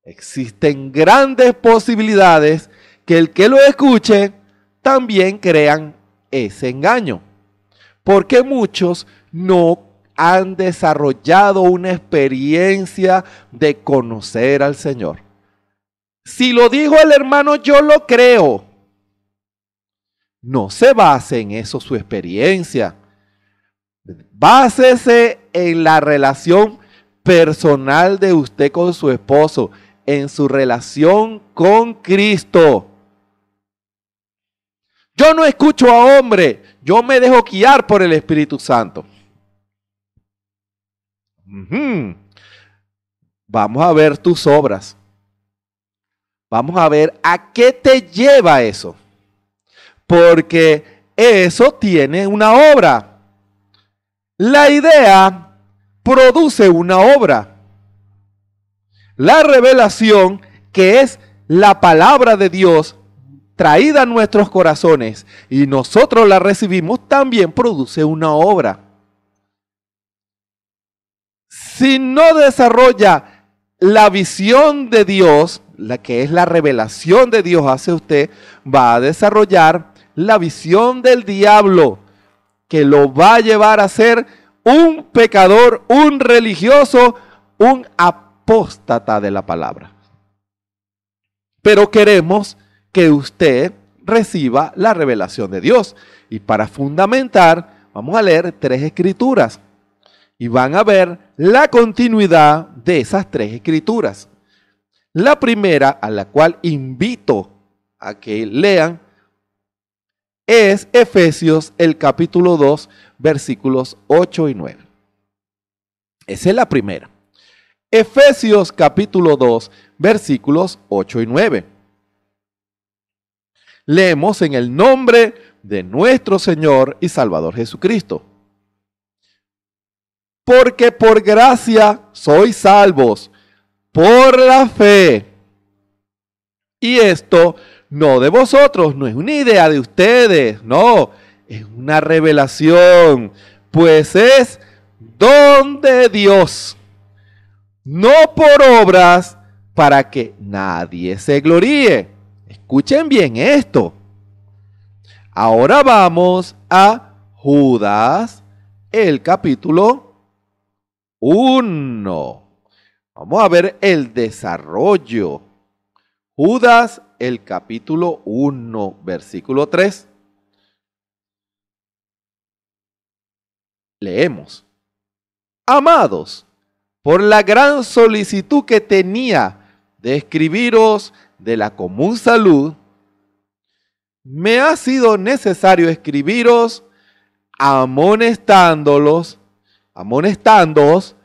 existen grandes posibilidades que el que lo escuche también crean ese engaño. Porque muchos no han desarrollado una experiencia de conocer al Señor. Si lo dijo el hermano, yo lo creo. No se base en eso su experiencia. Básese en la relación personal de usted con su esposo, en su relación con Cristo. Yo no escucho a hombre, yo me dejo guiar por el Espíritu Santo. Vamos a ver tus obras. Vamos a ver a qué te lleva eso. Porque eso tiene una obra. La idea produce una obra. La revelación, que es la palabra de Dios traída a nuestros corazones y nosotros la recibimos, también produce una obra si no desarrolla la visión de Dios, la que es la revelación de Dios hacia usted, va a desarrollar la visión del diablo, que lo va a llevar a ser un pecador, un religioso, un apóstata de la palabra. Pero queremos que usted reciba la revelación de Dios. Y para fundamentar, vamos a leer tres escrituras. Y van a ver la continuidad de esas tres escrituras. La primera, a la cual invito a que lean, es Efesios el capítulo 2, versículos 8 y 9. Esa es la primera. Efesios capítulo 2, versículos 8 y 9. Leemos en el nombre de nuestro Señor y Salvador Jesucristo porque por gracia sois salvos, por la fe. Y esto no de vosotros, no es una idea de ustedes, no, es una revelación, pues es don de Dios, no por obras para que nadie se gloríe. Escuchen bien esto. Ahora vamos a Judas, el capítulo 1. Vamos a ver el desarrollo. Judas, el capítulo 1, versículo 3. Leemos. Amados, por la gran solicitud que tenía de escribiros de la común salud, me ha sido necesario escribiros amonestándolos amonestándoos,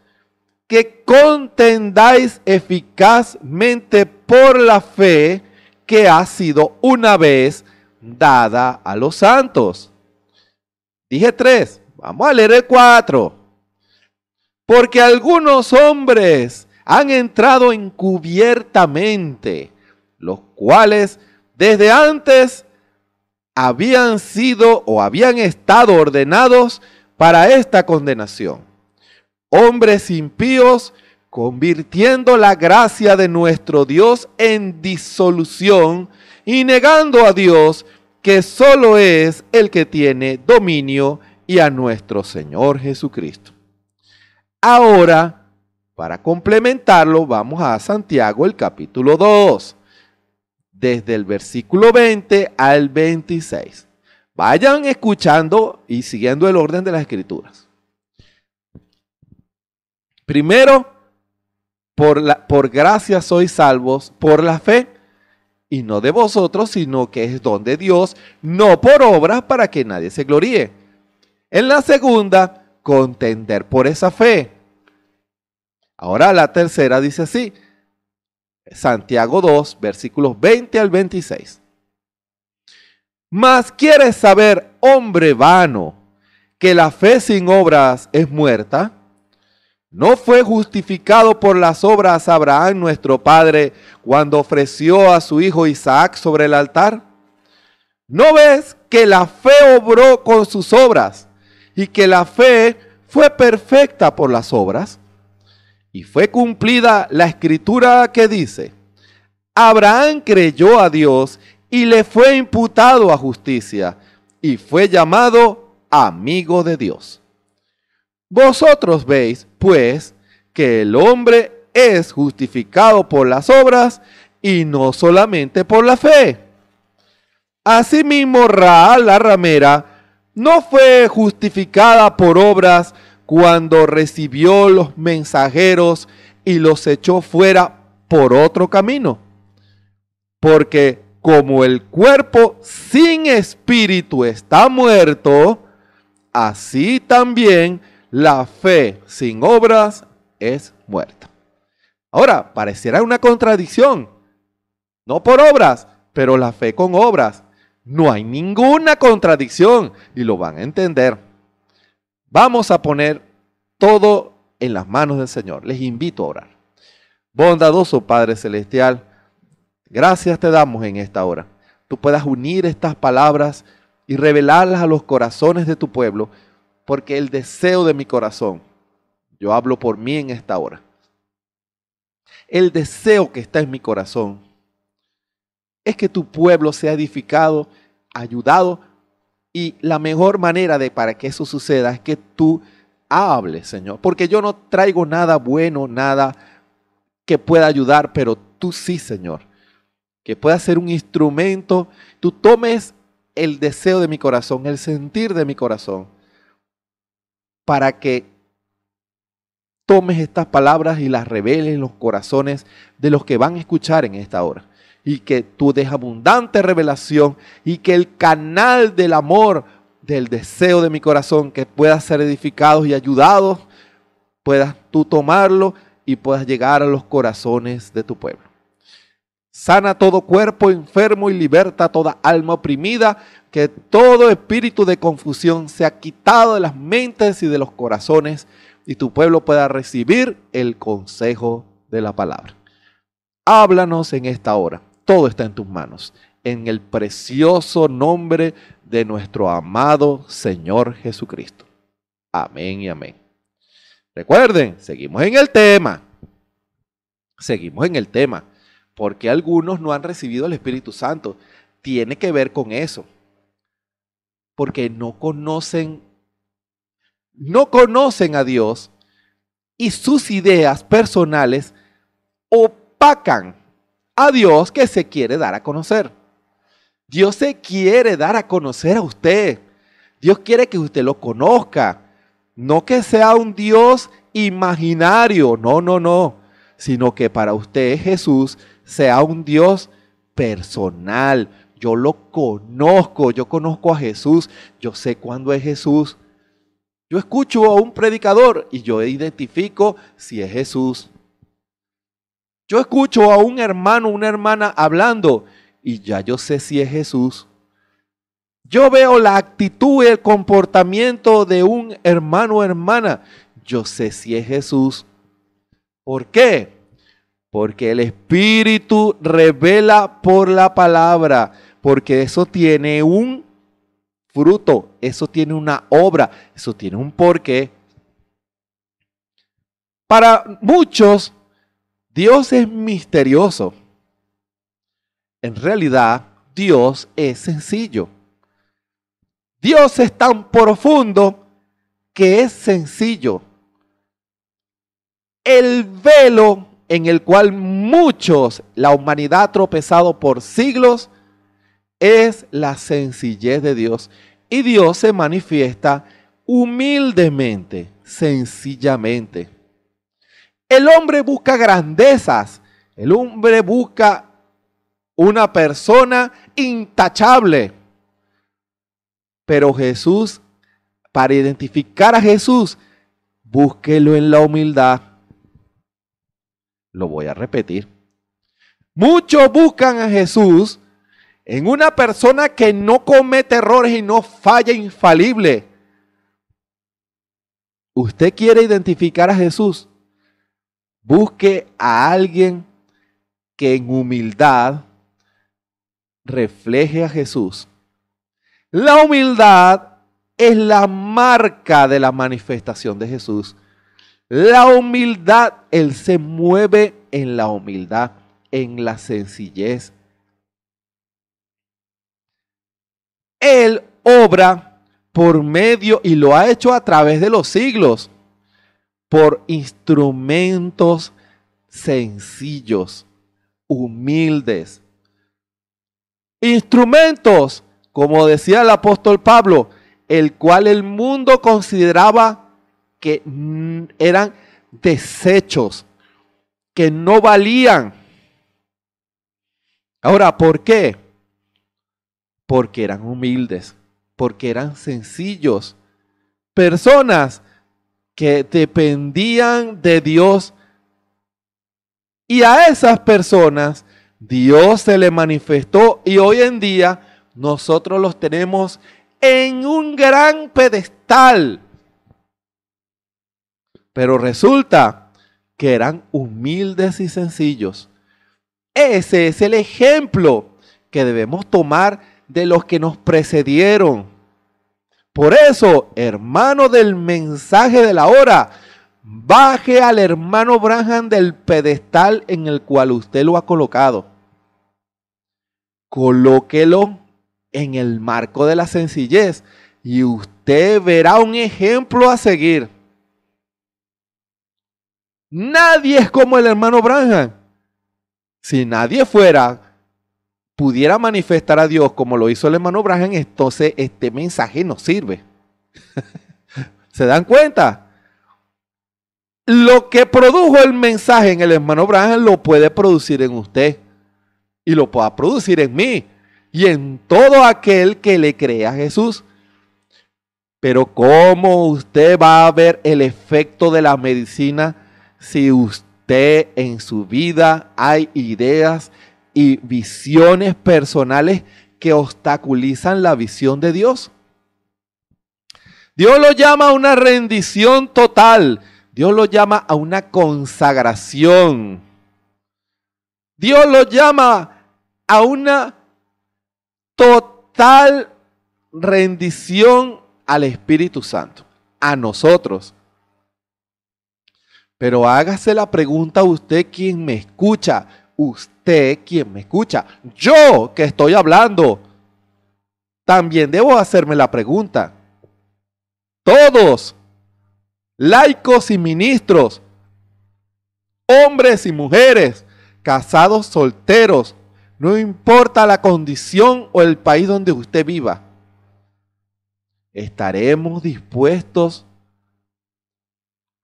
que contendáis eficazmente por la fe que ha sido una vez dada a los santos. Dije tres, vamos a leer el cuatro. Porque algunos hombres han entrado encubiertamente, los cuales desde antes habían sido o habían estado ordenados para esta condenación. Hombres impíos convirtiendo la gracia de nuestro Dios en disolución y negando a Dios que solo es el que tiene dominio y a nuestro Señor Jesucristo. Ahora, para complementarlo, vamos a Santiago el capítulo 2, desde el versículo 20 al 26. Vayan escuchando y siguiendo el orden de las escrituras. Primero, por, la, por gracia sois salvos, por la fe, y no de vosotros, sino que es don de Dios, no por obras para que nadie se gloríe. En la segunda, contender por esa fe. Ahora la tercera dice así, Santiago 2, versículos 20 al 26. Mas quieres saber, hombre vano, que la fe sin obras es muerta. ¿No fue justificado por las obras Abraham nuestro Padre cuando ofreció a su hijo Isaac sobre el altar? ¿No ves que la fe obró con sus obras y que la fe fue perfecta por las obras? Y fue cumplida la escritura que dice, Abraham creyó a Dios y le fue imputado a justicia y fue llamado amigo de Dios. Vosotros veis, pues, que el hombre es justificado por las obras y no solamente por la fe. Asimismo, Raal la ramera no fue justificada por obras cuando recibió los mensajeros y los echó fuera por otro camino. Porque como el cuerpo sin espíritu está muerto, así también la fe sin obras es muerta. Ahora, pareciera una contradicción. No por obras, pero la fe con obras. No hay ninguna contradicción y lo van a entender. Vamos a poner todo en las manos del Señor. Les invito a orar. Bondadoso Padre Celestial, Gracias te damos en esta hora. Tú puedas unir estas palabras y revelarlas a los corazones de tu pueblo, porque el deseo de mi corazón, yo hablo por mí en esta hora, el deseo que está en mi corazón es que tu pueblo sea edificado, ayudado, y la mejor manera de para que eso suceda es que tú hables, Señor, porque yo no traigo nada bueno, nada que pueda ayudar, pero tú sí, Señor que pueda ser un instrumento, tú tomes el deseo de mi corazón, el sentir de mi corazón, para que tomes estas palabras y las reveles en los corazones de los que van a escuchar en esta hora. Y que tú des abundante revelación y que el canal del amor, del deseo de mi corazón, que pueda ser edificados y ayudados, puedas tú tomarlo y puedas llegar a los corazones de tu pueblo. Sana todo cuerpo enfermo y liberta toda alma oprimida, que todo espíritu de confusión sea quitado de las mentes y de los corazones y tu pueblo pueda recibir el consejo de la palabra. Háblanos en esta hora. Todo está en tus manos. En el precioso nombre de nuestro amado Señor Jesucristo. Amén y amén. Recuerden, seguimos en el tema. Seguimos en el tema porque algunos no han recibido el Espíritu Santo. Tiene que ver con eso. Porque no conocen, no conocen a Dios y sus ideas personales opacan a Dios que se quiere dar a conocer. Dios se quiere dar a conocer a usted. Dios quiere que usted lo conozca. No que sea un Dios imaginario, no, no, no, sino que para usted Jesús sea un Dios personal. Yo lo conozco, yo conozco a Jesús, yo sé cuándo es Jesús. Yo escucho a un predicador y yo identifico si es Jesús. Yo escucho a un hermano, una hermana hablando y ya yo sé si es Jesús. Yo veo la actitud y el comportamiento de un hermano o hermana. Yo sé si es Jesús. ¿Por qué? porque el Espíritu revela por la palabra, porque eso tiene un fruto, eso tiene una obra, eso tiene un porqué. Para muchos, Dios es misterioso. En realidad, Dios es sencillo. Dios es tan profundo que es sencillo. El velo en el cual muchos, la humanidad ha tropezado por siglos, es la sencillez de Dios. Y Dios se manifiesta humildemente, sencillamente. El hombre busca grandezas, el hombre busca una persona intachable. Pero Jesús, para identificar a Jesús, búsquelo en la humildad lo voy a repetir. Muchos buscan a Jesús en una persona que no comete errores y no falla infalible. Usted quiere identificar a Jesús. Busque a alguien que en humildad refleje a Jesús. La humildad es la marca de la manifestación de Jesús. La humildad, Él se mueve en la humildad, en la sencillez. Él obra por medio y lo ha hecho a través de los siglos, por instrumentos sencillos, humildes. Instrumentos, como decía el apóstol Pablo, el cual el mundo consideraba que mm, eran desechos, que no valían. Ahora, ¿por qué? Porque eran humildes, porque eran sencillos, personas que dependían de Dios. Y a esas personas Dios se le manifestó y hoy en día nosotros los tenemos en un gran pedestal pero resulta que eran humildes y sencillos. Ese es el ejemplo que debemos tomar de los que nos precedieron. Por eso, hermano del mensaje de la hora, baje al hermano Branham del pedestal en el cual usted lo ha colocado. Colóquelo en el marco de la sencillez y usted verá un ejemplo a seguir. Nadie es como el hermano Branham. Si nadie fuera, pudiera manifestar a Dios como lo hizo el hermano Branham, entonces este mensaje no sirve. ¿Se dan cuenta? Lo que produjo el mensaje en el hermano Branham lo puede producir en usted y lo pueda producir en mí y en todo aquel que le crea a Jesús. Pero ¿cómo usted va a ver el efecto de la medicina? si usted en su vida hay ideas y visiones personales que obstaculizan la visión de Dios. Dios lo llama a una rendición total. Dios lo llama a una consagración. Dios lo llama a una total rendición al Espíritu Santo, a nosotros. Pero hágase la pregunta usted quien me escucha. Usted quien me escucha. Yo que estoy hablando. También debo hacerme la pregunta. Todos, laicos y ministros, hombres y mujeres, casados, solteros, no importa la condición o el país donde usted viva, estaremos dispuestos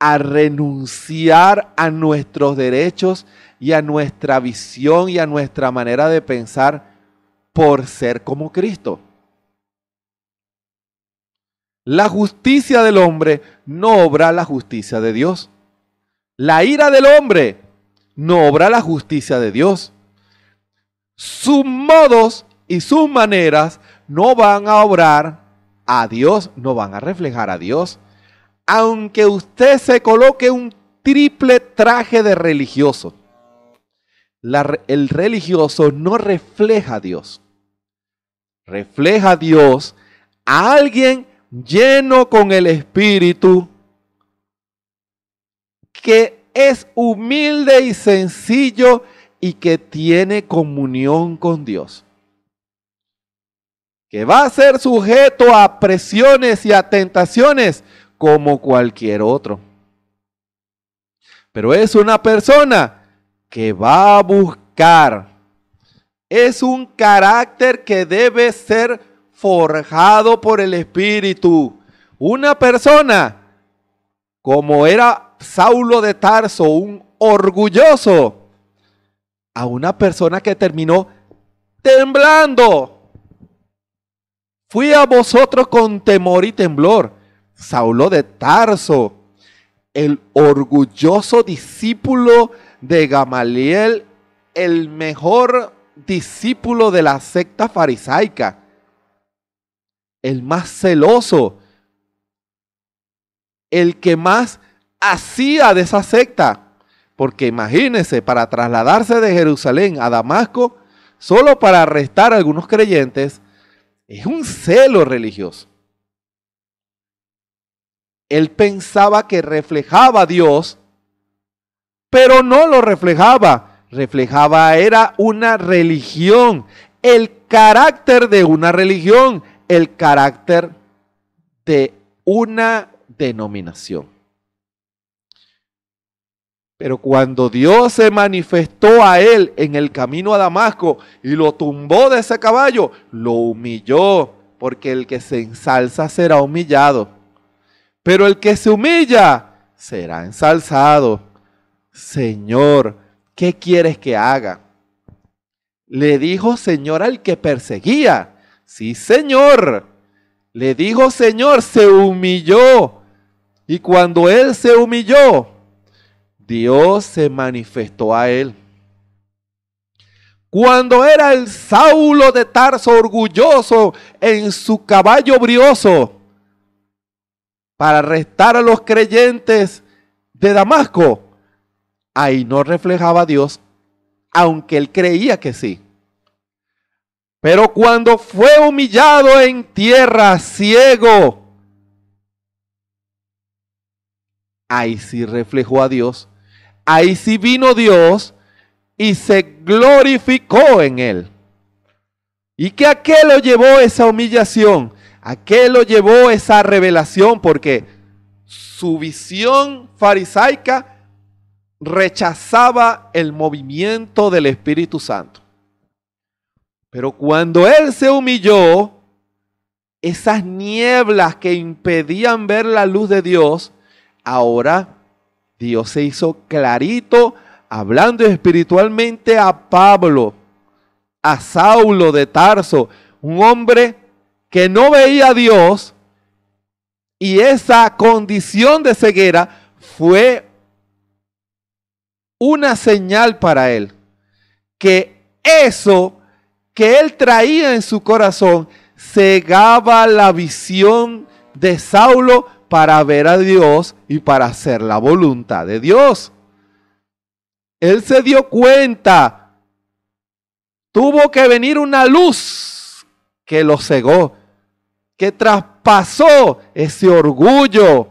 a renunciar a nuestros derechos y a nuestra visión y a nuestra manera de pensar por ser como Cristo. La justicia del hombre no obra la justicia de Dios. La ira del hombre no obra la justicia de Dios. Sus modos y sus maneras no van a obrar a Dios, no van a reflejar a Dios aunque usted se coloque un triple traje de religioso, el religioso no refleja a Dios. Refleja a Dios a alguien lleno con el Espíritu que es humilde y sencillo y que tiene comunión con Dios. Que va a ser sujeto a presiones y a tentaciones como cualquier otro. Pero es una persona que va a buscar. Es un carácter que debe ser forjado por el Espíritu. Una persona como era Saulo de Tarso, un orgulloso, a una persona que terminó temblando. Fui a vosotros con temor y temblor. Saulo de Tarso, el orgulloso discípulo de Gamaliel, el mejor discípulo de la secta farisaica, el más celoso, el que más hacía de esa secta. Porque imagínense, para trasladarse de Jerusalén a Damasco, solo para arrestar a algunos creyentes, es un celo religioso. Él pensaba que reflejaba a Dios, pero no lo reflejaba. Reflejaba era una religión, el carácter de una religión, el carácter de una denominación. Pero cuando Dios se manifestó a él en el camino a Damasco y lo tumbó de ese caballo, lo humilló, porque el que se ensalza será humillado pero el que se humilla será ensalzado. Señor, ¿qué quieres que haga? Le dijo Señor al que perseguía. Sí, Señor. Le dijo Señor, se humilló. Y cuando él se humilló, Dios se manifestó a él. Cuando era el Saulo de Tarso orgulloso en su caballo brioso, para arrestar a los creyentes de Damasco, ahí no reflejaba a Dios, aunque él creía que sí. Pero cuando fue humillado en tierra, ciego, ahí sí reflejó a Dios, ahí sí vino Dios y se glorificó en él. ¿Y qué a qué lo llevó esa humillación? ¿A qué lo llevó esa revelación? Porque su visión farisaica rechazaba el movimiento del Espíritu Santo. Pero cuando él se humilló, esas nieblas que impedían ver la luz de Dios, ahora Dios se hizo clarito hablando espiritualmente a Pablo, a Saulo de Tarso, un hombre que no veía a Dios y esa condición de ceguera fue una señal para él. Que eso que él traía en su corazón cegaba la visión de Saulo para ver a Dios y para hacer la voluntad de Dios. Él se dio cuenta. Tuvo que venir una luz que lo cegó, que traspasó ese orgullo,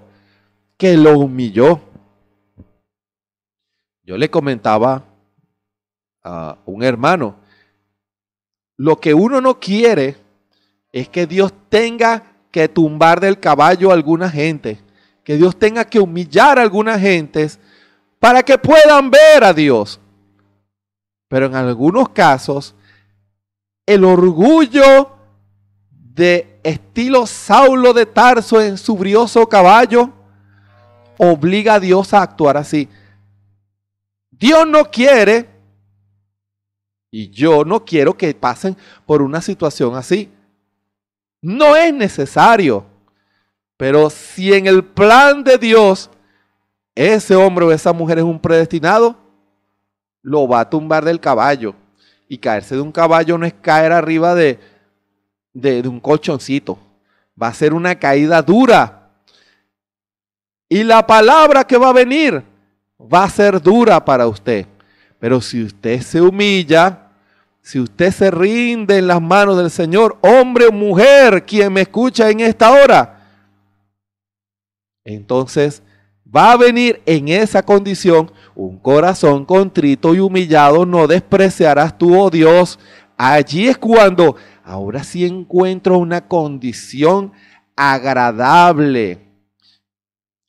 que lo humilló. Yo le comentaba a un hermano, lo que uno no quiere es que Dios tenga que tumbar del caballo a alguna gente, que Dios tenga que humillar a algunas gentes para que puedan ver a Dios. Pero en algunos casos, el orgullo de estilo Saulo de Tarso en su brioso caballo, obliga a Dios a actuar así. Dios no quiere, y yo no quiero que pasen por una situación así. No es necesario, pero si en el plan de Dios ese hombre o esa mujer es un predestinado, lo va a tumbar del caballo. Y caerse de un caballo no es caer arriba de, de, un colchoncito. Va a ser una caída dura. Y la palabra que va a venir va a ser dura para usted. Pero si usted se humilla, si usted se rinde en las manos del Señor, hombre o mujer, quien me escucha en esta hora, entonces va a venir en esa condición un corazón contrito y humillado, no despreciarás tú, oh Dios. Allí es cuando ahora sí encuentro una condición agradable.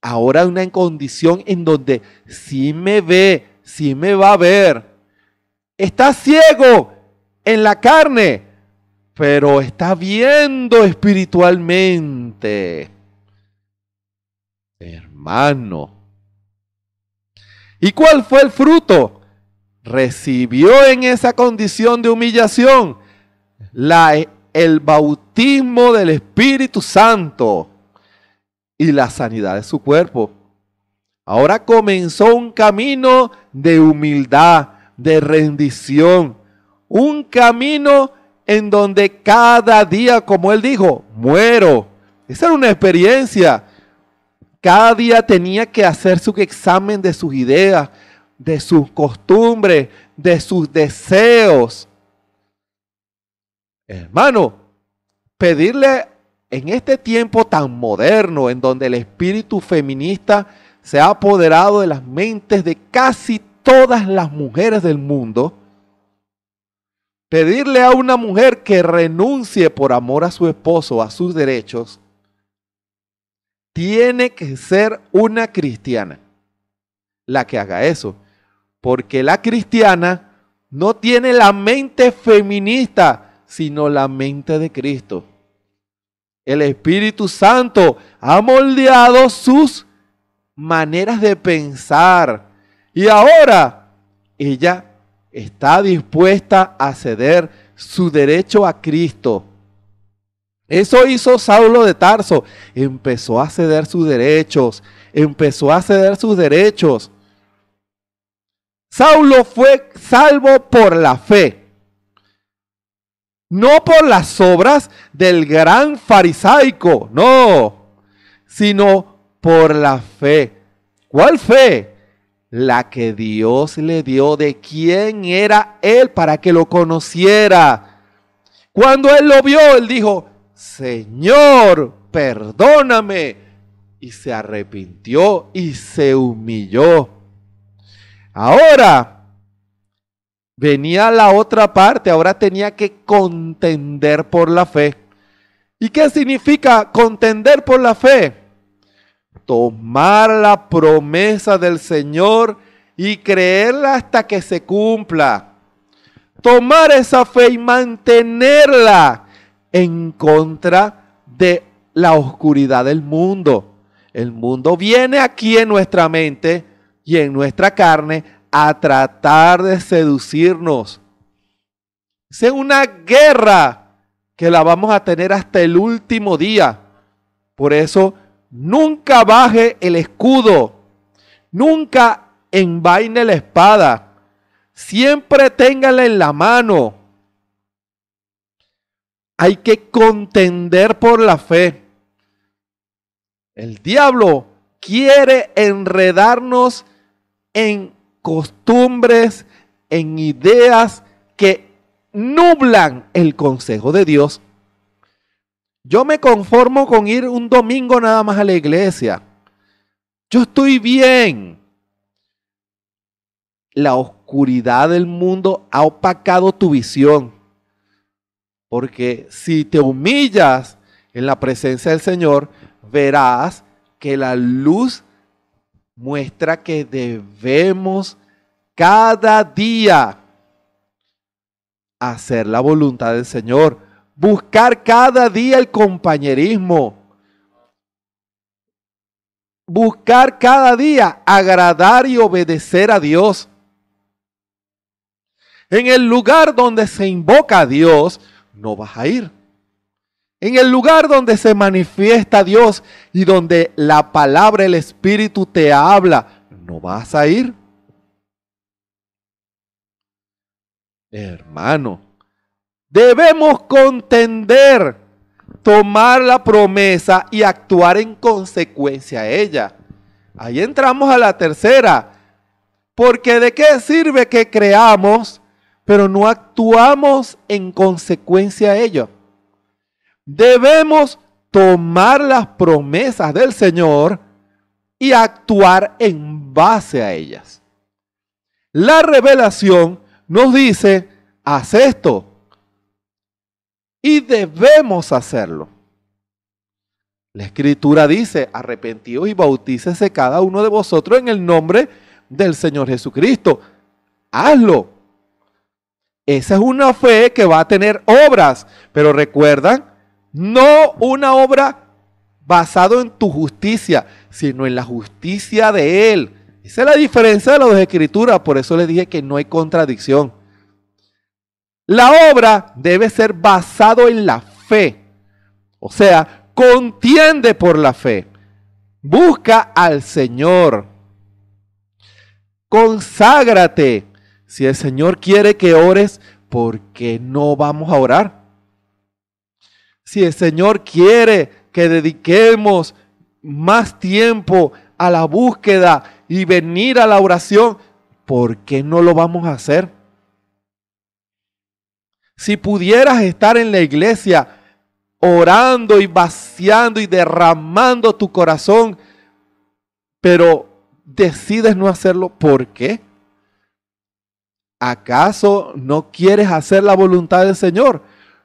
Ahora una condición en donde sí me ve, sí me va a ver. Está ciego en la carne, pero está viendo espiritualmente. Hermano. ¿Y cuál fue el fruto? Recibió en esa condición de humillación la, el bautismo del Espíritu Santo y la sanidad de su cuerpo. Ahora comenzó un camino de humildad, de rendición, un camino en donde cada día, como él dijo, muero. Esa era una experiencia. Cada día tenía que hacer su examen de sus ideas, de sus costumbres, de sus deseos. Hermano, pedirle en este tiempo tan moderno en donde el espíritu feminista se ha apoderado de las mentes de casi todas las mujeres del mundo, pedirle a una mujer que renuncie por amor a su esposo, a sus derechos, tiene que ser una cristiana la que haga eso, porque la cristiana no tiene la mente feminista, sino la mente de Cristo. El Espíritu Santo ha moldeado sus maneras de pensar. Y ahora ella está dispuesta a ceder su derecho a Cristo. Eso hizo Saulo de Tarso. Empezó a ceder sus derechos. Empezó a ceder sus derechos. Saulo fue salvo por la fe. No por las obras del gran farisaico, no, sino por la fe. ¿Cuál fe? La que Dios le dio de quién era él para que lo conociera. Cuando él lo vio, él dijo, Señor, perdóname. Y se arrepintió y se humilló. Ahora, venía la otra parte, ahora tenía que contender por la fe. ¿Y qué significa contender por la fe? Tomar la promesa del Señor y creerla hasta que se cumpla. Tomar esa fe y mantenerla en contra de la oscuridad del mundo. El mundo viene aquí en nuestra mente y en nuestra carne a tratar de seducirnos. Es una guerra que la vamos a tener hasta el último día. Por eso, nunca baje el escudo, nunca envaine la espada, siempre téngala en la mano. Hay que contender por la fe. El diablo quiere enredarnos en costumbres, en ideas que nublan el consejo de Dios. Yo me conformo con ir un domingo nada más a la iglesia. Yo estoy bien. La oscuridad del mundo ha opacado tu visión. Porque si te humillas en la presencia del Señor, verás que la luz muestra que debemos cada día hacer la voluntad del Señor, buscar cada día el compañerismo, buscar cada día agradar y obedecer a Dios. En el lugar donde se invoca a Dios, no vas a ir. En el lugar donde se manifiesta Dios y donde la palabra, el Espíritu te habla, ¿no vas a ir? Hermano, debemos contender, tomar la promesa y actuar en consecuencia a ella. Ahí entramos a la tercera. Porque de qué sirve que creamos, pero no actuamos en consecuencia a ello debemos tomar las promesas del Señor y actuar en base a ellas. La revelación nos dice, haz esto. Y debemos hacerlo. La escritura dice, arrepentíos y bautícese cada uno de vosotros en el nombre del Señor Jesucristo. Hazlo. Esa es una fe que va a tener obras. Pero recuerdan no una obra basada en tu justicia, sino en la justicia de Él. Esa es la diferencia de las dos escrituras, por eso le dije que no hay contradicción. La obra debe ser basada en la fe, o sea, contiende por la fe, busca al Señor, conságrate. Si el Señor quiere que ores, ¿por qué no vamos a orar? Si el Señor quiere que dediquemos más tiempo a la búsqueda y venir a la oración, ¿por qué no lo vamos a hacer? Si pudieras estar en la iglesia orando y vaciando y derramando tu corazón, pero decides no hacerlo, ¿por qué? ¿Acaso no quieres hacer la voluntad del Señor?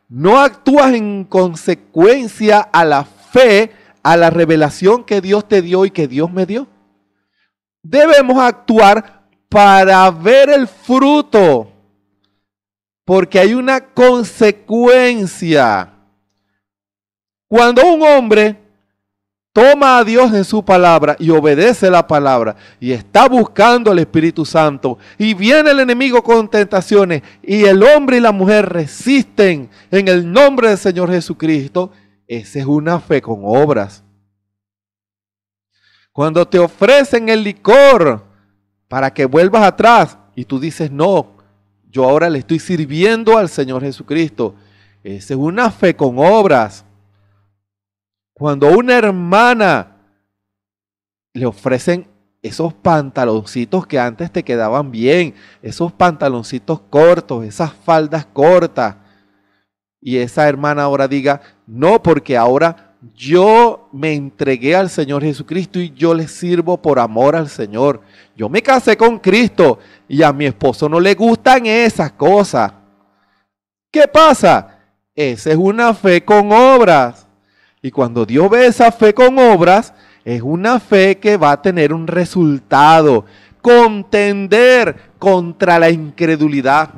no actúas en consecuencia a la fe, a la revelación que Dios te dio y que Dios me dio. Debemos actuar para ver el fruto, porque hay una consecuencia. Cuando un hombre toma a Dios en su palabra y obedece la palabra y está buscando al Espíritu Santo y viene el enemigo con tentaciones y el hombre y la mujer resisten en el nombre del Señor Jesucristo, esa es una fe con obras. Cuando te ofrecen el licor para que vuelvas atrás y tú dices, no, yo ahora le estoy sirviendo al Señor Jesucristo, esa es una fe con obras. Cuando una hermana le ofrecen esos pantaloncitos que antes te quedaban bien, esos pantaloncitos cortos, esas faldas cortas, y esa hermana ahora diga, no, porque ahora yo me entregué al Señor Jesucristo y yo le sirvo por amor al Señor. Yo me casé con Cristo y a mi esposo no le gustan esas cosas. ¿Qué pasa? Esa es una fe con obras. Y cuando Dios ve esa fe con obras, es una fe que va a tener un resultado. Contender contra la incredulidad.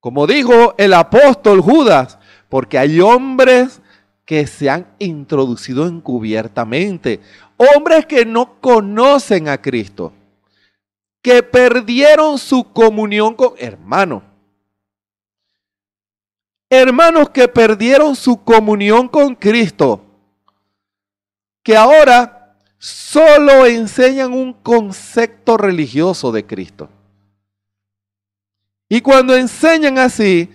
Como dijo el apóstol Judas, porque hay hombres que se han introducido encubiertamente, hombres que no conocen a Cristo, que perdieron su comunión con hermano hermanos que perdieron su comunión con Cristo, que ahora solo enseñan un concepto religioso de Cristo. Y cuando enseñan así,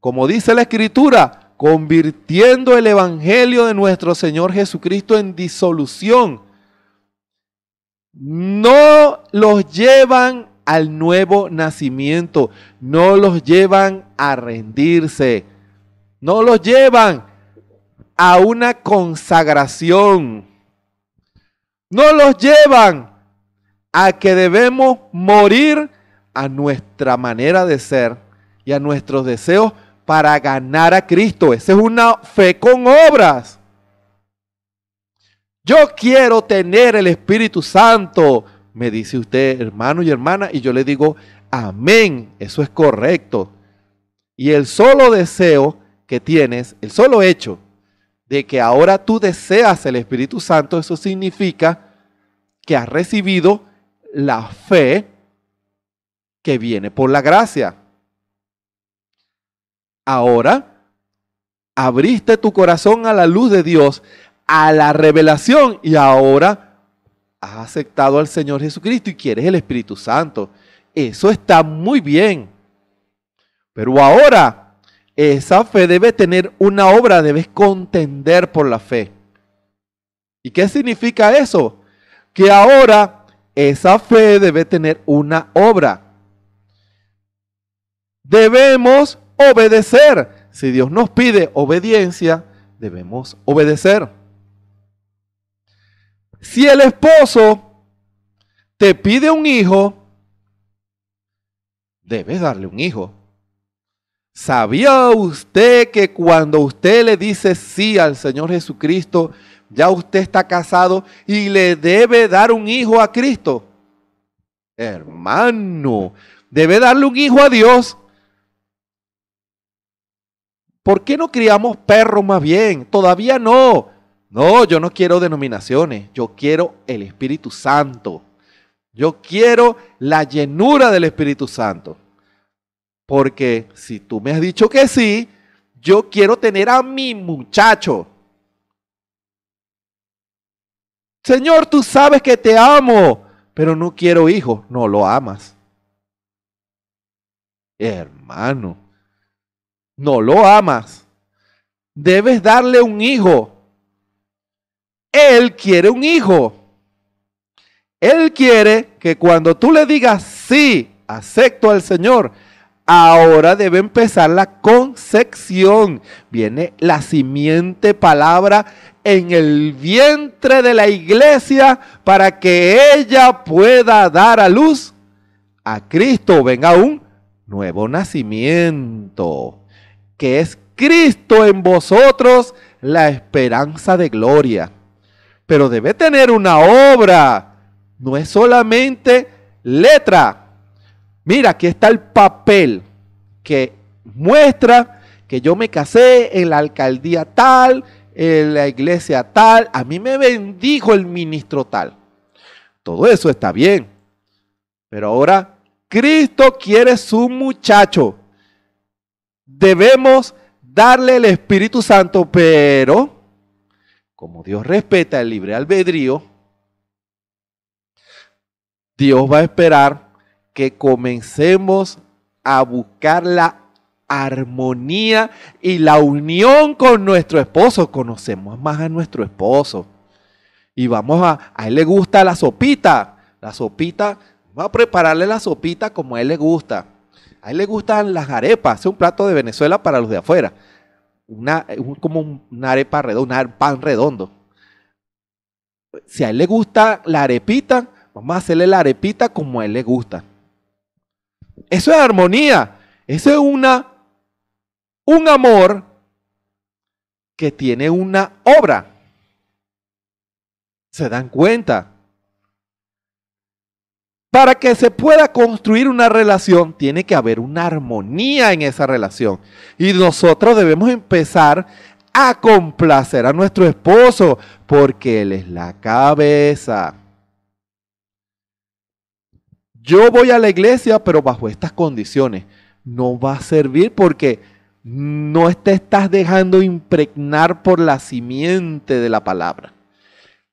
como dice la Escritura, convirtiendo el Evangelio de nuestro Señor Jesucristo en disolución, no los llevan al nuevo nacimiento. No los llevan a rendirse. No los llevan a una consagración. No los llevan a que debemos morir a nuestra manera de ser y a nuestros deseos para ganar a Cristo. Esa es una fe con obras. Yo quiero tener el Espíritu Santo me dice usted hermano y hermana y yo le digo amén, eso es correcto. Y el solo deseo que tienes, el solo hecho de que ahora tú deseas el Espíritu Santo, eso significa que has recibido la fe que viene por la gracia. Ahora abriste tu corazón a la luz de Dios, a la revelación y ahora has aceptado al Señor Jesucristo y quieres el Espíritu Santo. Eso está muy bien. Pero ahora, esa fe debe tener una obra, debes contender por la fe. ¿Y qué significa eso? Que ahora esa fe debe tener una obra. Debemos obedecer. Si Dios nos pide obediencia, debemos obedecer. Si el esposo te pide un hijo, debes darle un hijo. ¿Sabía usted que cuando usted le dice sí al Señor Jesucristo, ya usted está casado y le debe dar un hijo a Cristo? Hermano, debe darle un hijo a Dios. ¿Por qué no criamos perros más bien? Todavía no. No, yo no quiero denominaciones, yo quiero el Espíritu Santo. Yo quiero la llenura del Espíritu Santo. Porque si tú me has dicho que sí, yo quiero tener a mi muchacho. Señor, tú sabes que te amo, pero no quiero hijo. No lo amas. Hermano, no lo amas. Debes darle un hijo. Él quiere un hijo. Él quiere que cuando tú le digas, sí, acepto al Señor, ahora debe empezar la concepción. Viene la simiente palabra en el vientre de la iglesia para que ella pueda dar a luz a Cristo. Venga un nuevo nacimiento, que es Cristo en vosotros, la esperanza de gloria pero debe tener una obra. No es solamente letra. Mira, aquí está el papel que muestra que yo me casé en la alcaldía tal, en la iglesia tal, a mí me bendijo el ministro tal. Todo eso está bien. Pero ahora Cristo quiere su muchacho. Debemos darle el Espíritu Santo, pero como Dios respeta el libre albedrío, Dios va a esperar que comencemos a buscar la armonía y la unión con nuestro esposo. Conocemos más a nuestro esposo. Y vamos a, a él le gusta la sopita. La sopita, va a prepararle la sopita como a él le gusta. A él le gustan las arepas, es un plato de Venezuela para los de afuera una, un, como una arepa redonda, un pan redondo. Si a él le gusta la arepita, vamos a hacerle la arepita como a él le gusta. Eso es armonía. Eso es una, un amor que tiene una obra. ¿Se dan cuenta? Para que se pueda construir una relación, tiene que haber una armonía en esa relación. Y nosotros debemos empezar a complacer a nuestro esposo, porque él es la cabeza. Yo voy a la iglesia, pero bajo estas condiciones. No va a servir porque no te estás dejando impregnar por la simiente de la palabra.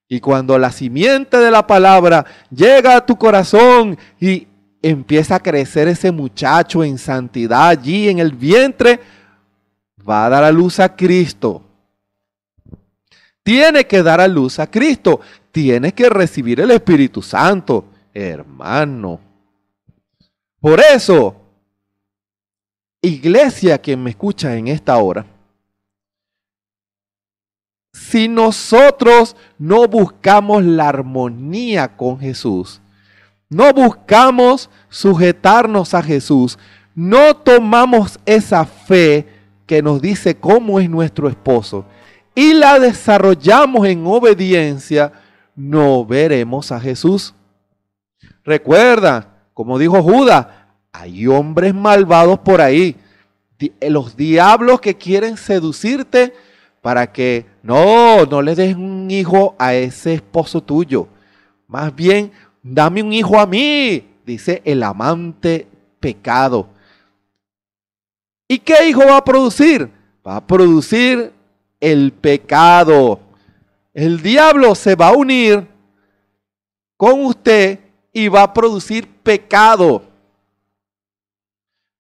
Y cuando la simiente de la palabra llega a tu corazón y empieza a crecer ese muchacho en santidad allí en el vientre, va a dar a luz a Cristo. Tiene que dar a luz a Cristo. Tiene que recibir el Espíritu Santo, hermano. Por eso, iglesia que me escucha en esta hora, si nosotros no buscamos la armonía con Jesús, no buscamos sujetarnos a Jesús, no tomamos esa fe que nos dice cómo es nuestro esposo y la desarrollamos en obediencia, no veremos a Jesús. Recuerda, como dijo Judas, hay hombres malvados por ahí, los diablos que quieren seducirte para que no, no le des un hijo a ese esposo tuyo. Más bien, dame un hijo a mí, dice el amante pecado. ¿Y qué hijo va a producir? Va a producir el pecado. El diablo se va a unir con usted y va a producir pecado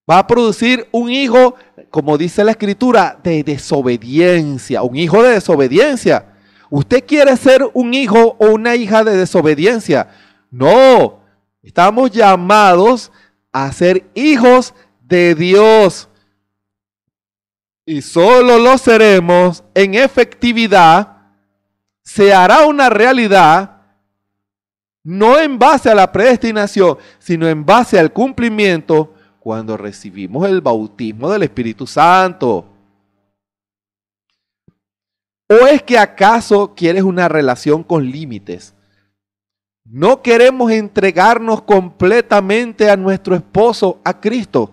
va a producir un hijo, como dice la escritura, de desobediencia, un hijo de desobediencia. ¿Usted quiere ser un hijo o una hija de desobediencia? No, estamos llamados a ser hijos de Dios. Y solo lo seremos en efectividad, se hará una realidad no en base a la predestinación, sino en base al cumplimiento cuando recibimos el bautismo del Espíritu Santo. ¿O es que acaso quieres una relación con límites? No queremos entregarnos completamente a nuestro esposo, a Cristo.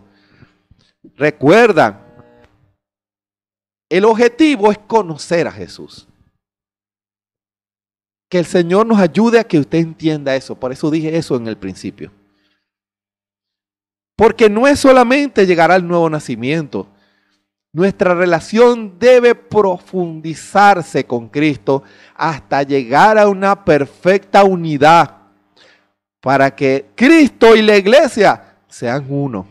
Recuerda, el objetivo es conocer a Jesús. Que el Señor nos ayude a que usted entienda eso. Por eso dije eso en el principio. Porque no es solamente llegar al nuevo nacimiento. Nuestra relación debe profundizarse con Cristo hasta llegar a una perfecta unidad para que Cristo y la iglesia sean uno.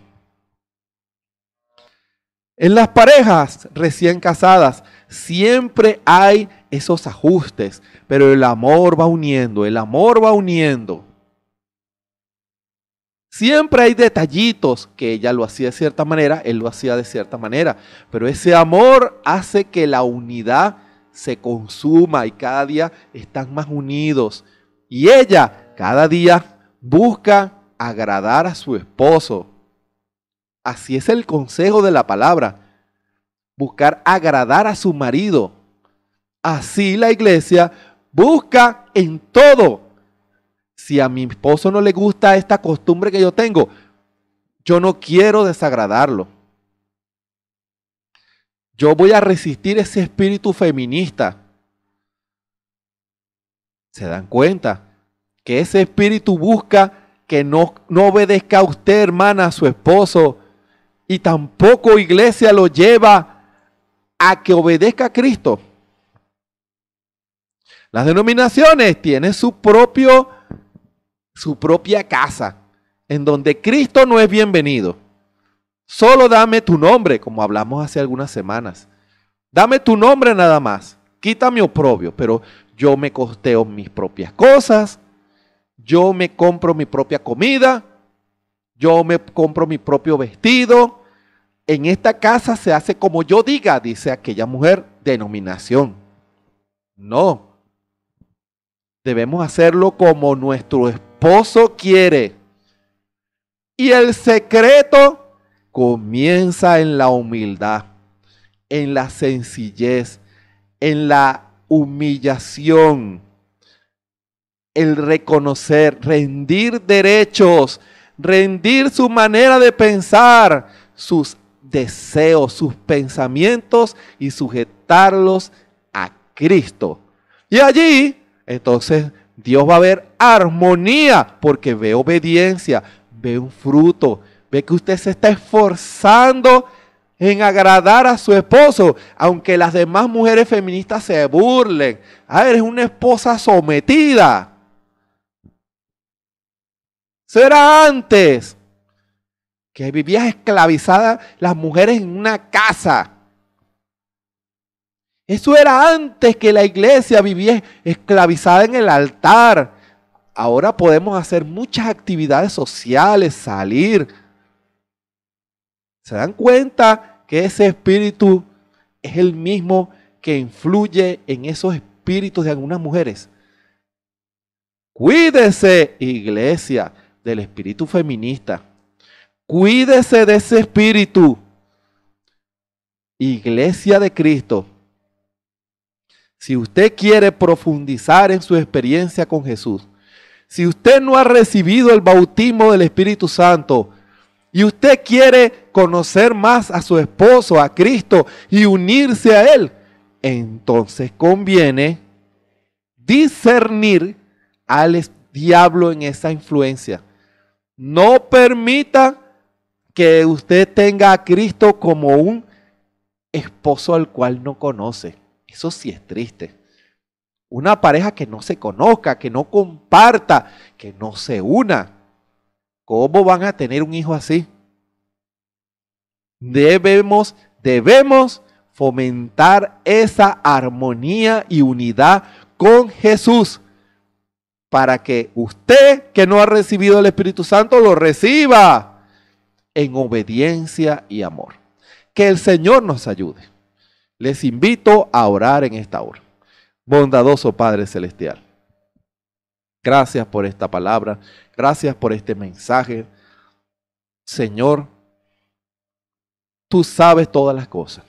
En las parejas recién casadas siempre hay esos ajustes, pero el amor va uniendo, el amor va uniendo. Siempre hay detallitos que ella lo hacía de cierta manera, él lo hacía de cierta manera, pero ese amor hace que la unidad se consuma y cada día están más unidos. Y ella cada día busca agradar a su esposo. Así es el consejo de la palabra, buscar agradar a su marido. Así la iglesia busca en todo si a mi esposo no le gusta esta costumbre que yo tengo, yo no quiero desagradarlo. Yo voy a resistir ese espíritu feminista. ¿Se dan cuenta? Que ese espíritu busca que no, no obedezca a usted, hermana, a su esposo. Y tampoco iglesia lo lleva a que obedezca a Cristo. Las denominaciones tienen su propio su propia casa, en donde Cristo no es bienvenido. Solo dame tu nombre, como hablamos hace algunas semanas. Dame tu nombre nada más. Quita mi oprobio, pero yo me costeo mis propias cosas. Yo me compro mi propia comida. Yo me compro mi propio vestido. En esta casa se hace como yo diga, dice aquella mujer, denominación. No. Debemos hacerlo como nuestro esposo quiere. Y el secreto comienza en la humildad, en la sencillez, en la humillación, el reconocer, rendir derechos, rendir su manera de pensar, sus deseos, sus pensamientos y sujetarlos a Cristo. Y allí, entonces, Dios va a ver armonía porque ve obediencia, ve un fruto, ve que usted se está esforzando en agradar a su esposo, aunque las demás mujeres feministas se burlen. A ah, ver, es una esposa sometida. Será antes que vivías esclavizadas las mujeres en una casa eso era antes que la iglesia vivía esclavizada en el altar. Ahora podemos hacer muchas actividades sociales, salir. ¿Se dan cuenta que ese espíritu es el mismo que influye en esos espíritus de algunas mujeres? Cuídese, iglesia, del espíritu feminista. Cuídese de ese espíritu. Iglesia de Cristo. Si usted quiere profundizar en su experiencia con Jesús, si usted no ha recibido el bautismo del Espíritu Santo y usted quiere conocer más a su esposo, a Cristo y unirse a Él, entonces conviene discernir al diablo en esa influencia. No permita que usted tenga a Cristo como un esposo al cual no conoce. Eso sí es triste. Una pareja que no se conozca, que no comparta, que no se una. ¿Cómo van a tener un hijo así? Mm. Debemos, debemos fomentar esa armonía y unidad con Jesús para que usted que no ha recibido el Espíritu Santo lo reciba en obediencia y amor. Que el Señor nos ayude. Les invito a orar en esta hora. Bondadoso Padre Celestial, gracias por esta palabra, gracias por este mensaje. Señor, tú sabes todas las cosas.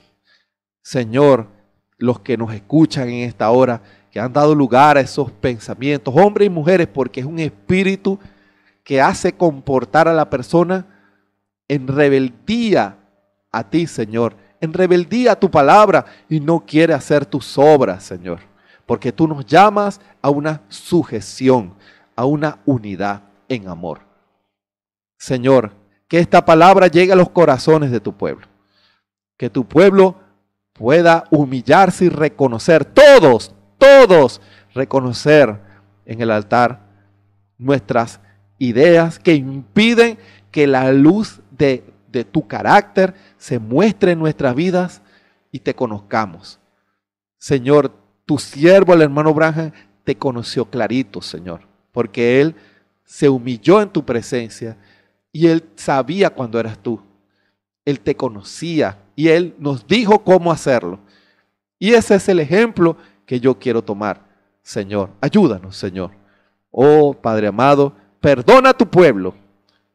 Señor, los que nos escuchan en esta hora, que han dado lugar a esos pensamientos, hombres y mujeres, porque es un espíritu que hace comportar a la persona en rebeldía a ti, Señor en rebeldía a tu palabra y no quiere hacer tus obras, Señor, porque tú nos llamas a una sujeción, a una unidad en amor. Señor, que esta palabra llegue a los corazones de tu pueblo, que tu pueblo pueda humillarse y reconocer, todos, todos, reconocer en el altar nuestras ideas que impiden que la luz de de tu carácter se muestre en nuestras vidas y te conozcamos. Señor, tu siervo, el hermano Branham, te conoció clarito, Señor, porque él se humilló en tu presencia y él sabía cuando eras tú. Él te conocía y él nos dijo cómo hacerlo. Y ese es el ejemplo que yo quiero tomar, Señor. Ayúdanos, Señor. Oh Padre amado, perdona a tu pueblo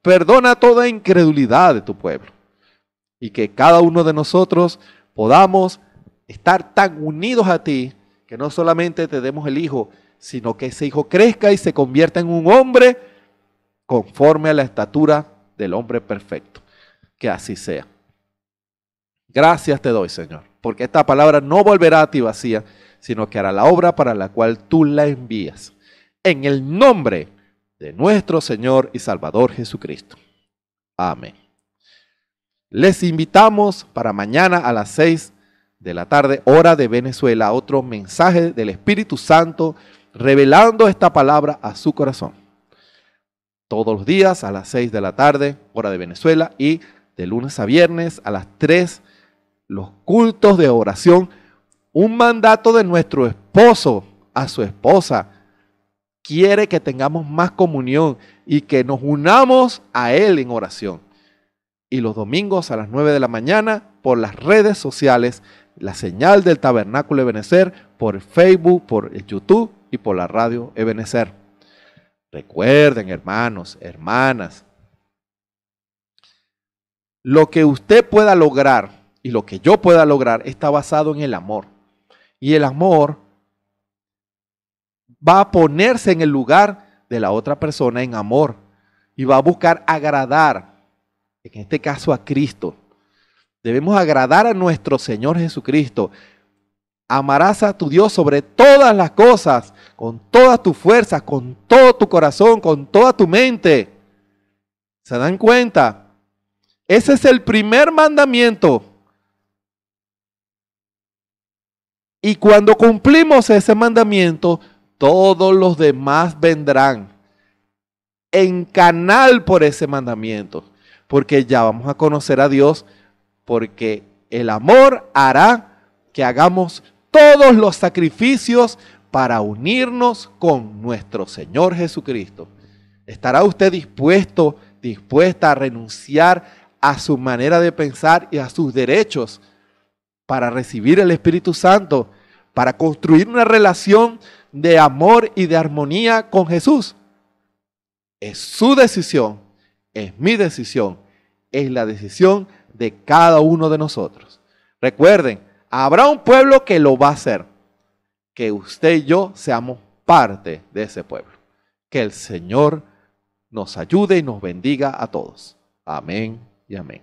Perdona toda incredulidad de tu pueblo. Y que cada uno de nosotros podamos estar tan unidos a ti que no solamente te demos el hijo, sino que ese hijo crezca y se convierta en un hombre conforme a la estatura del hombre perfecto. Que así sea. Gracias te doy, Señor, porque esta palabra no volverá a ti vacía, sino que hará la obra para la cual tú la envías. En el nombre de nuestro Señor y Salvador Jesucristo. Amén. Les invitamos para mañana a las 6 de la tarde, hora de Venezuela, otro mensaje del Espíritu Santo revelando esta palabra a su corazón. Todos los días a las 6 de la tarde, hora de Venezuela, y de lunes a viernes a las 3, los cultos de oración, un mandato de nuestro esposo a su esposa quiere que tengamos más comunión y que nos unamos a Él en oración. Y los domingos a las 9 de la mañana por las redes sociales, la señal del tabernáculo Ebenecer, por Facebook, por YouTube y por la radio Ebenecer. Recuerden, hermanos, hermanas, lo que usted pueda lograr y lo que yo pueda lograr está basado en el amor. Y el amor va a ponerse en el lugar de la otra persona en amor y va a buscar agradar, en este caso a Cristo. Debemos agradar a nuestro Señor Jesucristo. Amarás a tu Dios sobre todas las cosas, con todas tus fuerzas, con todo tu corazón, con toda tu mente. ¿Se dan cuenta? Ese es el primer mandamiento. Y cuando cumplimos ese mandamiento, todos los demás vendrán en canal por ese mandamiento, porque ya vamos a conocer a Dios, porque el amor hará que hagamos todos los sacrificios para unirnos con nuestro Señor Jesucristo. ¿Estará usted dispuesto, dispuesta a renunciar a su manera de pensar y a sus derechos para recibir el Espíritu Santo, para construir una relación de amor y de armonía con Jesús. Es su decisión, es mi decisión, es la decisión de cada uno de nosotros. Recuerden, habrá un pueblo que lo va a hacer, que usted y yo seamos parte de ese pueblo. Que el Señor nos ayude y nos bendiga a todos. Amén y amén.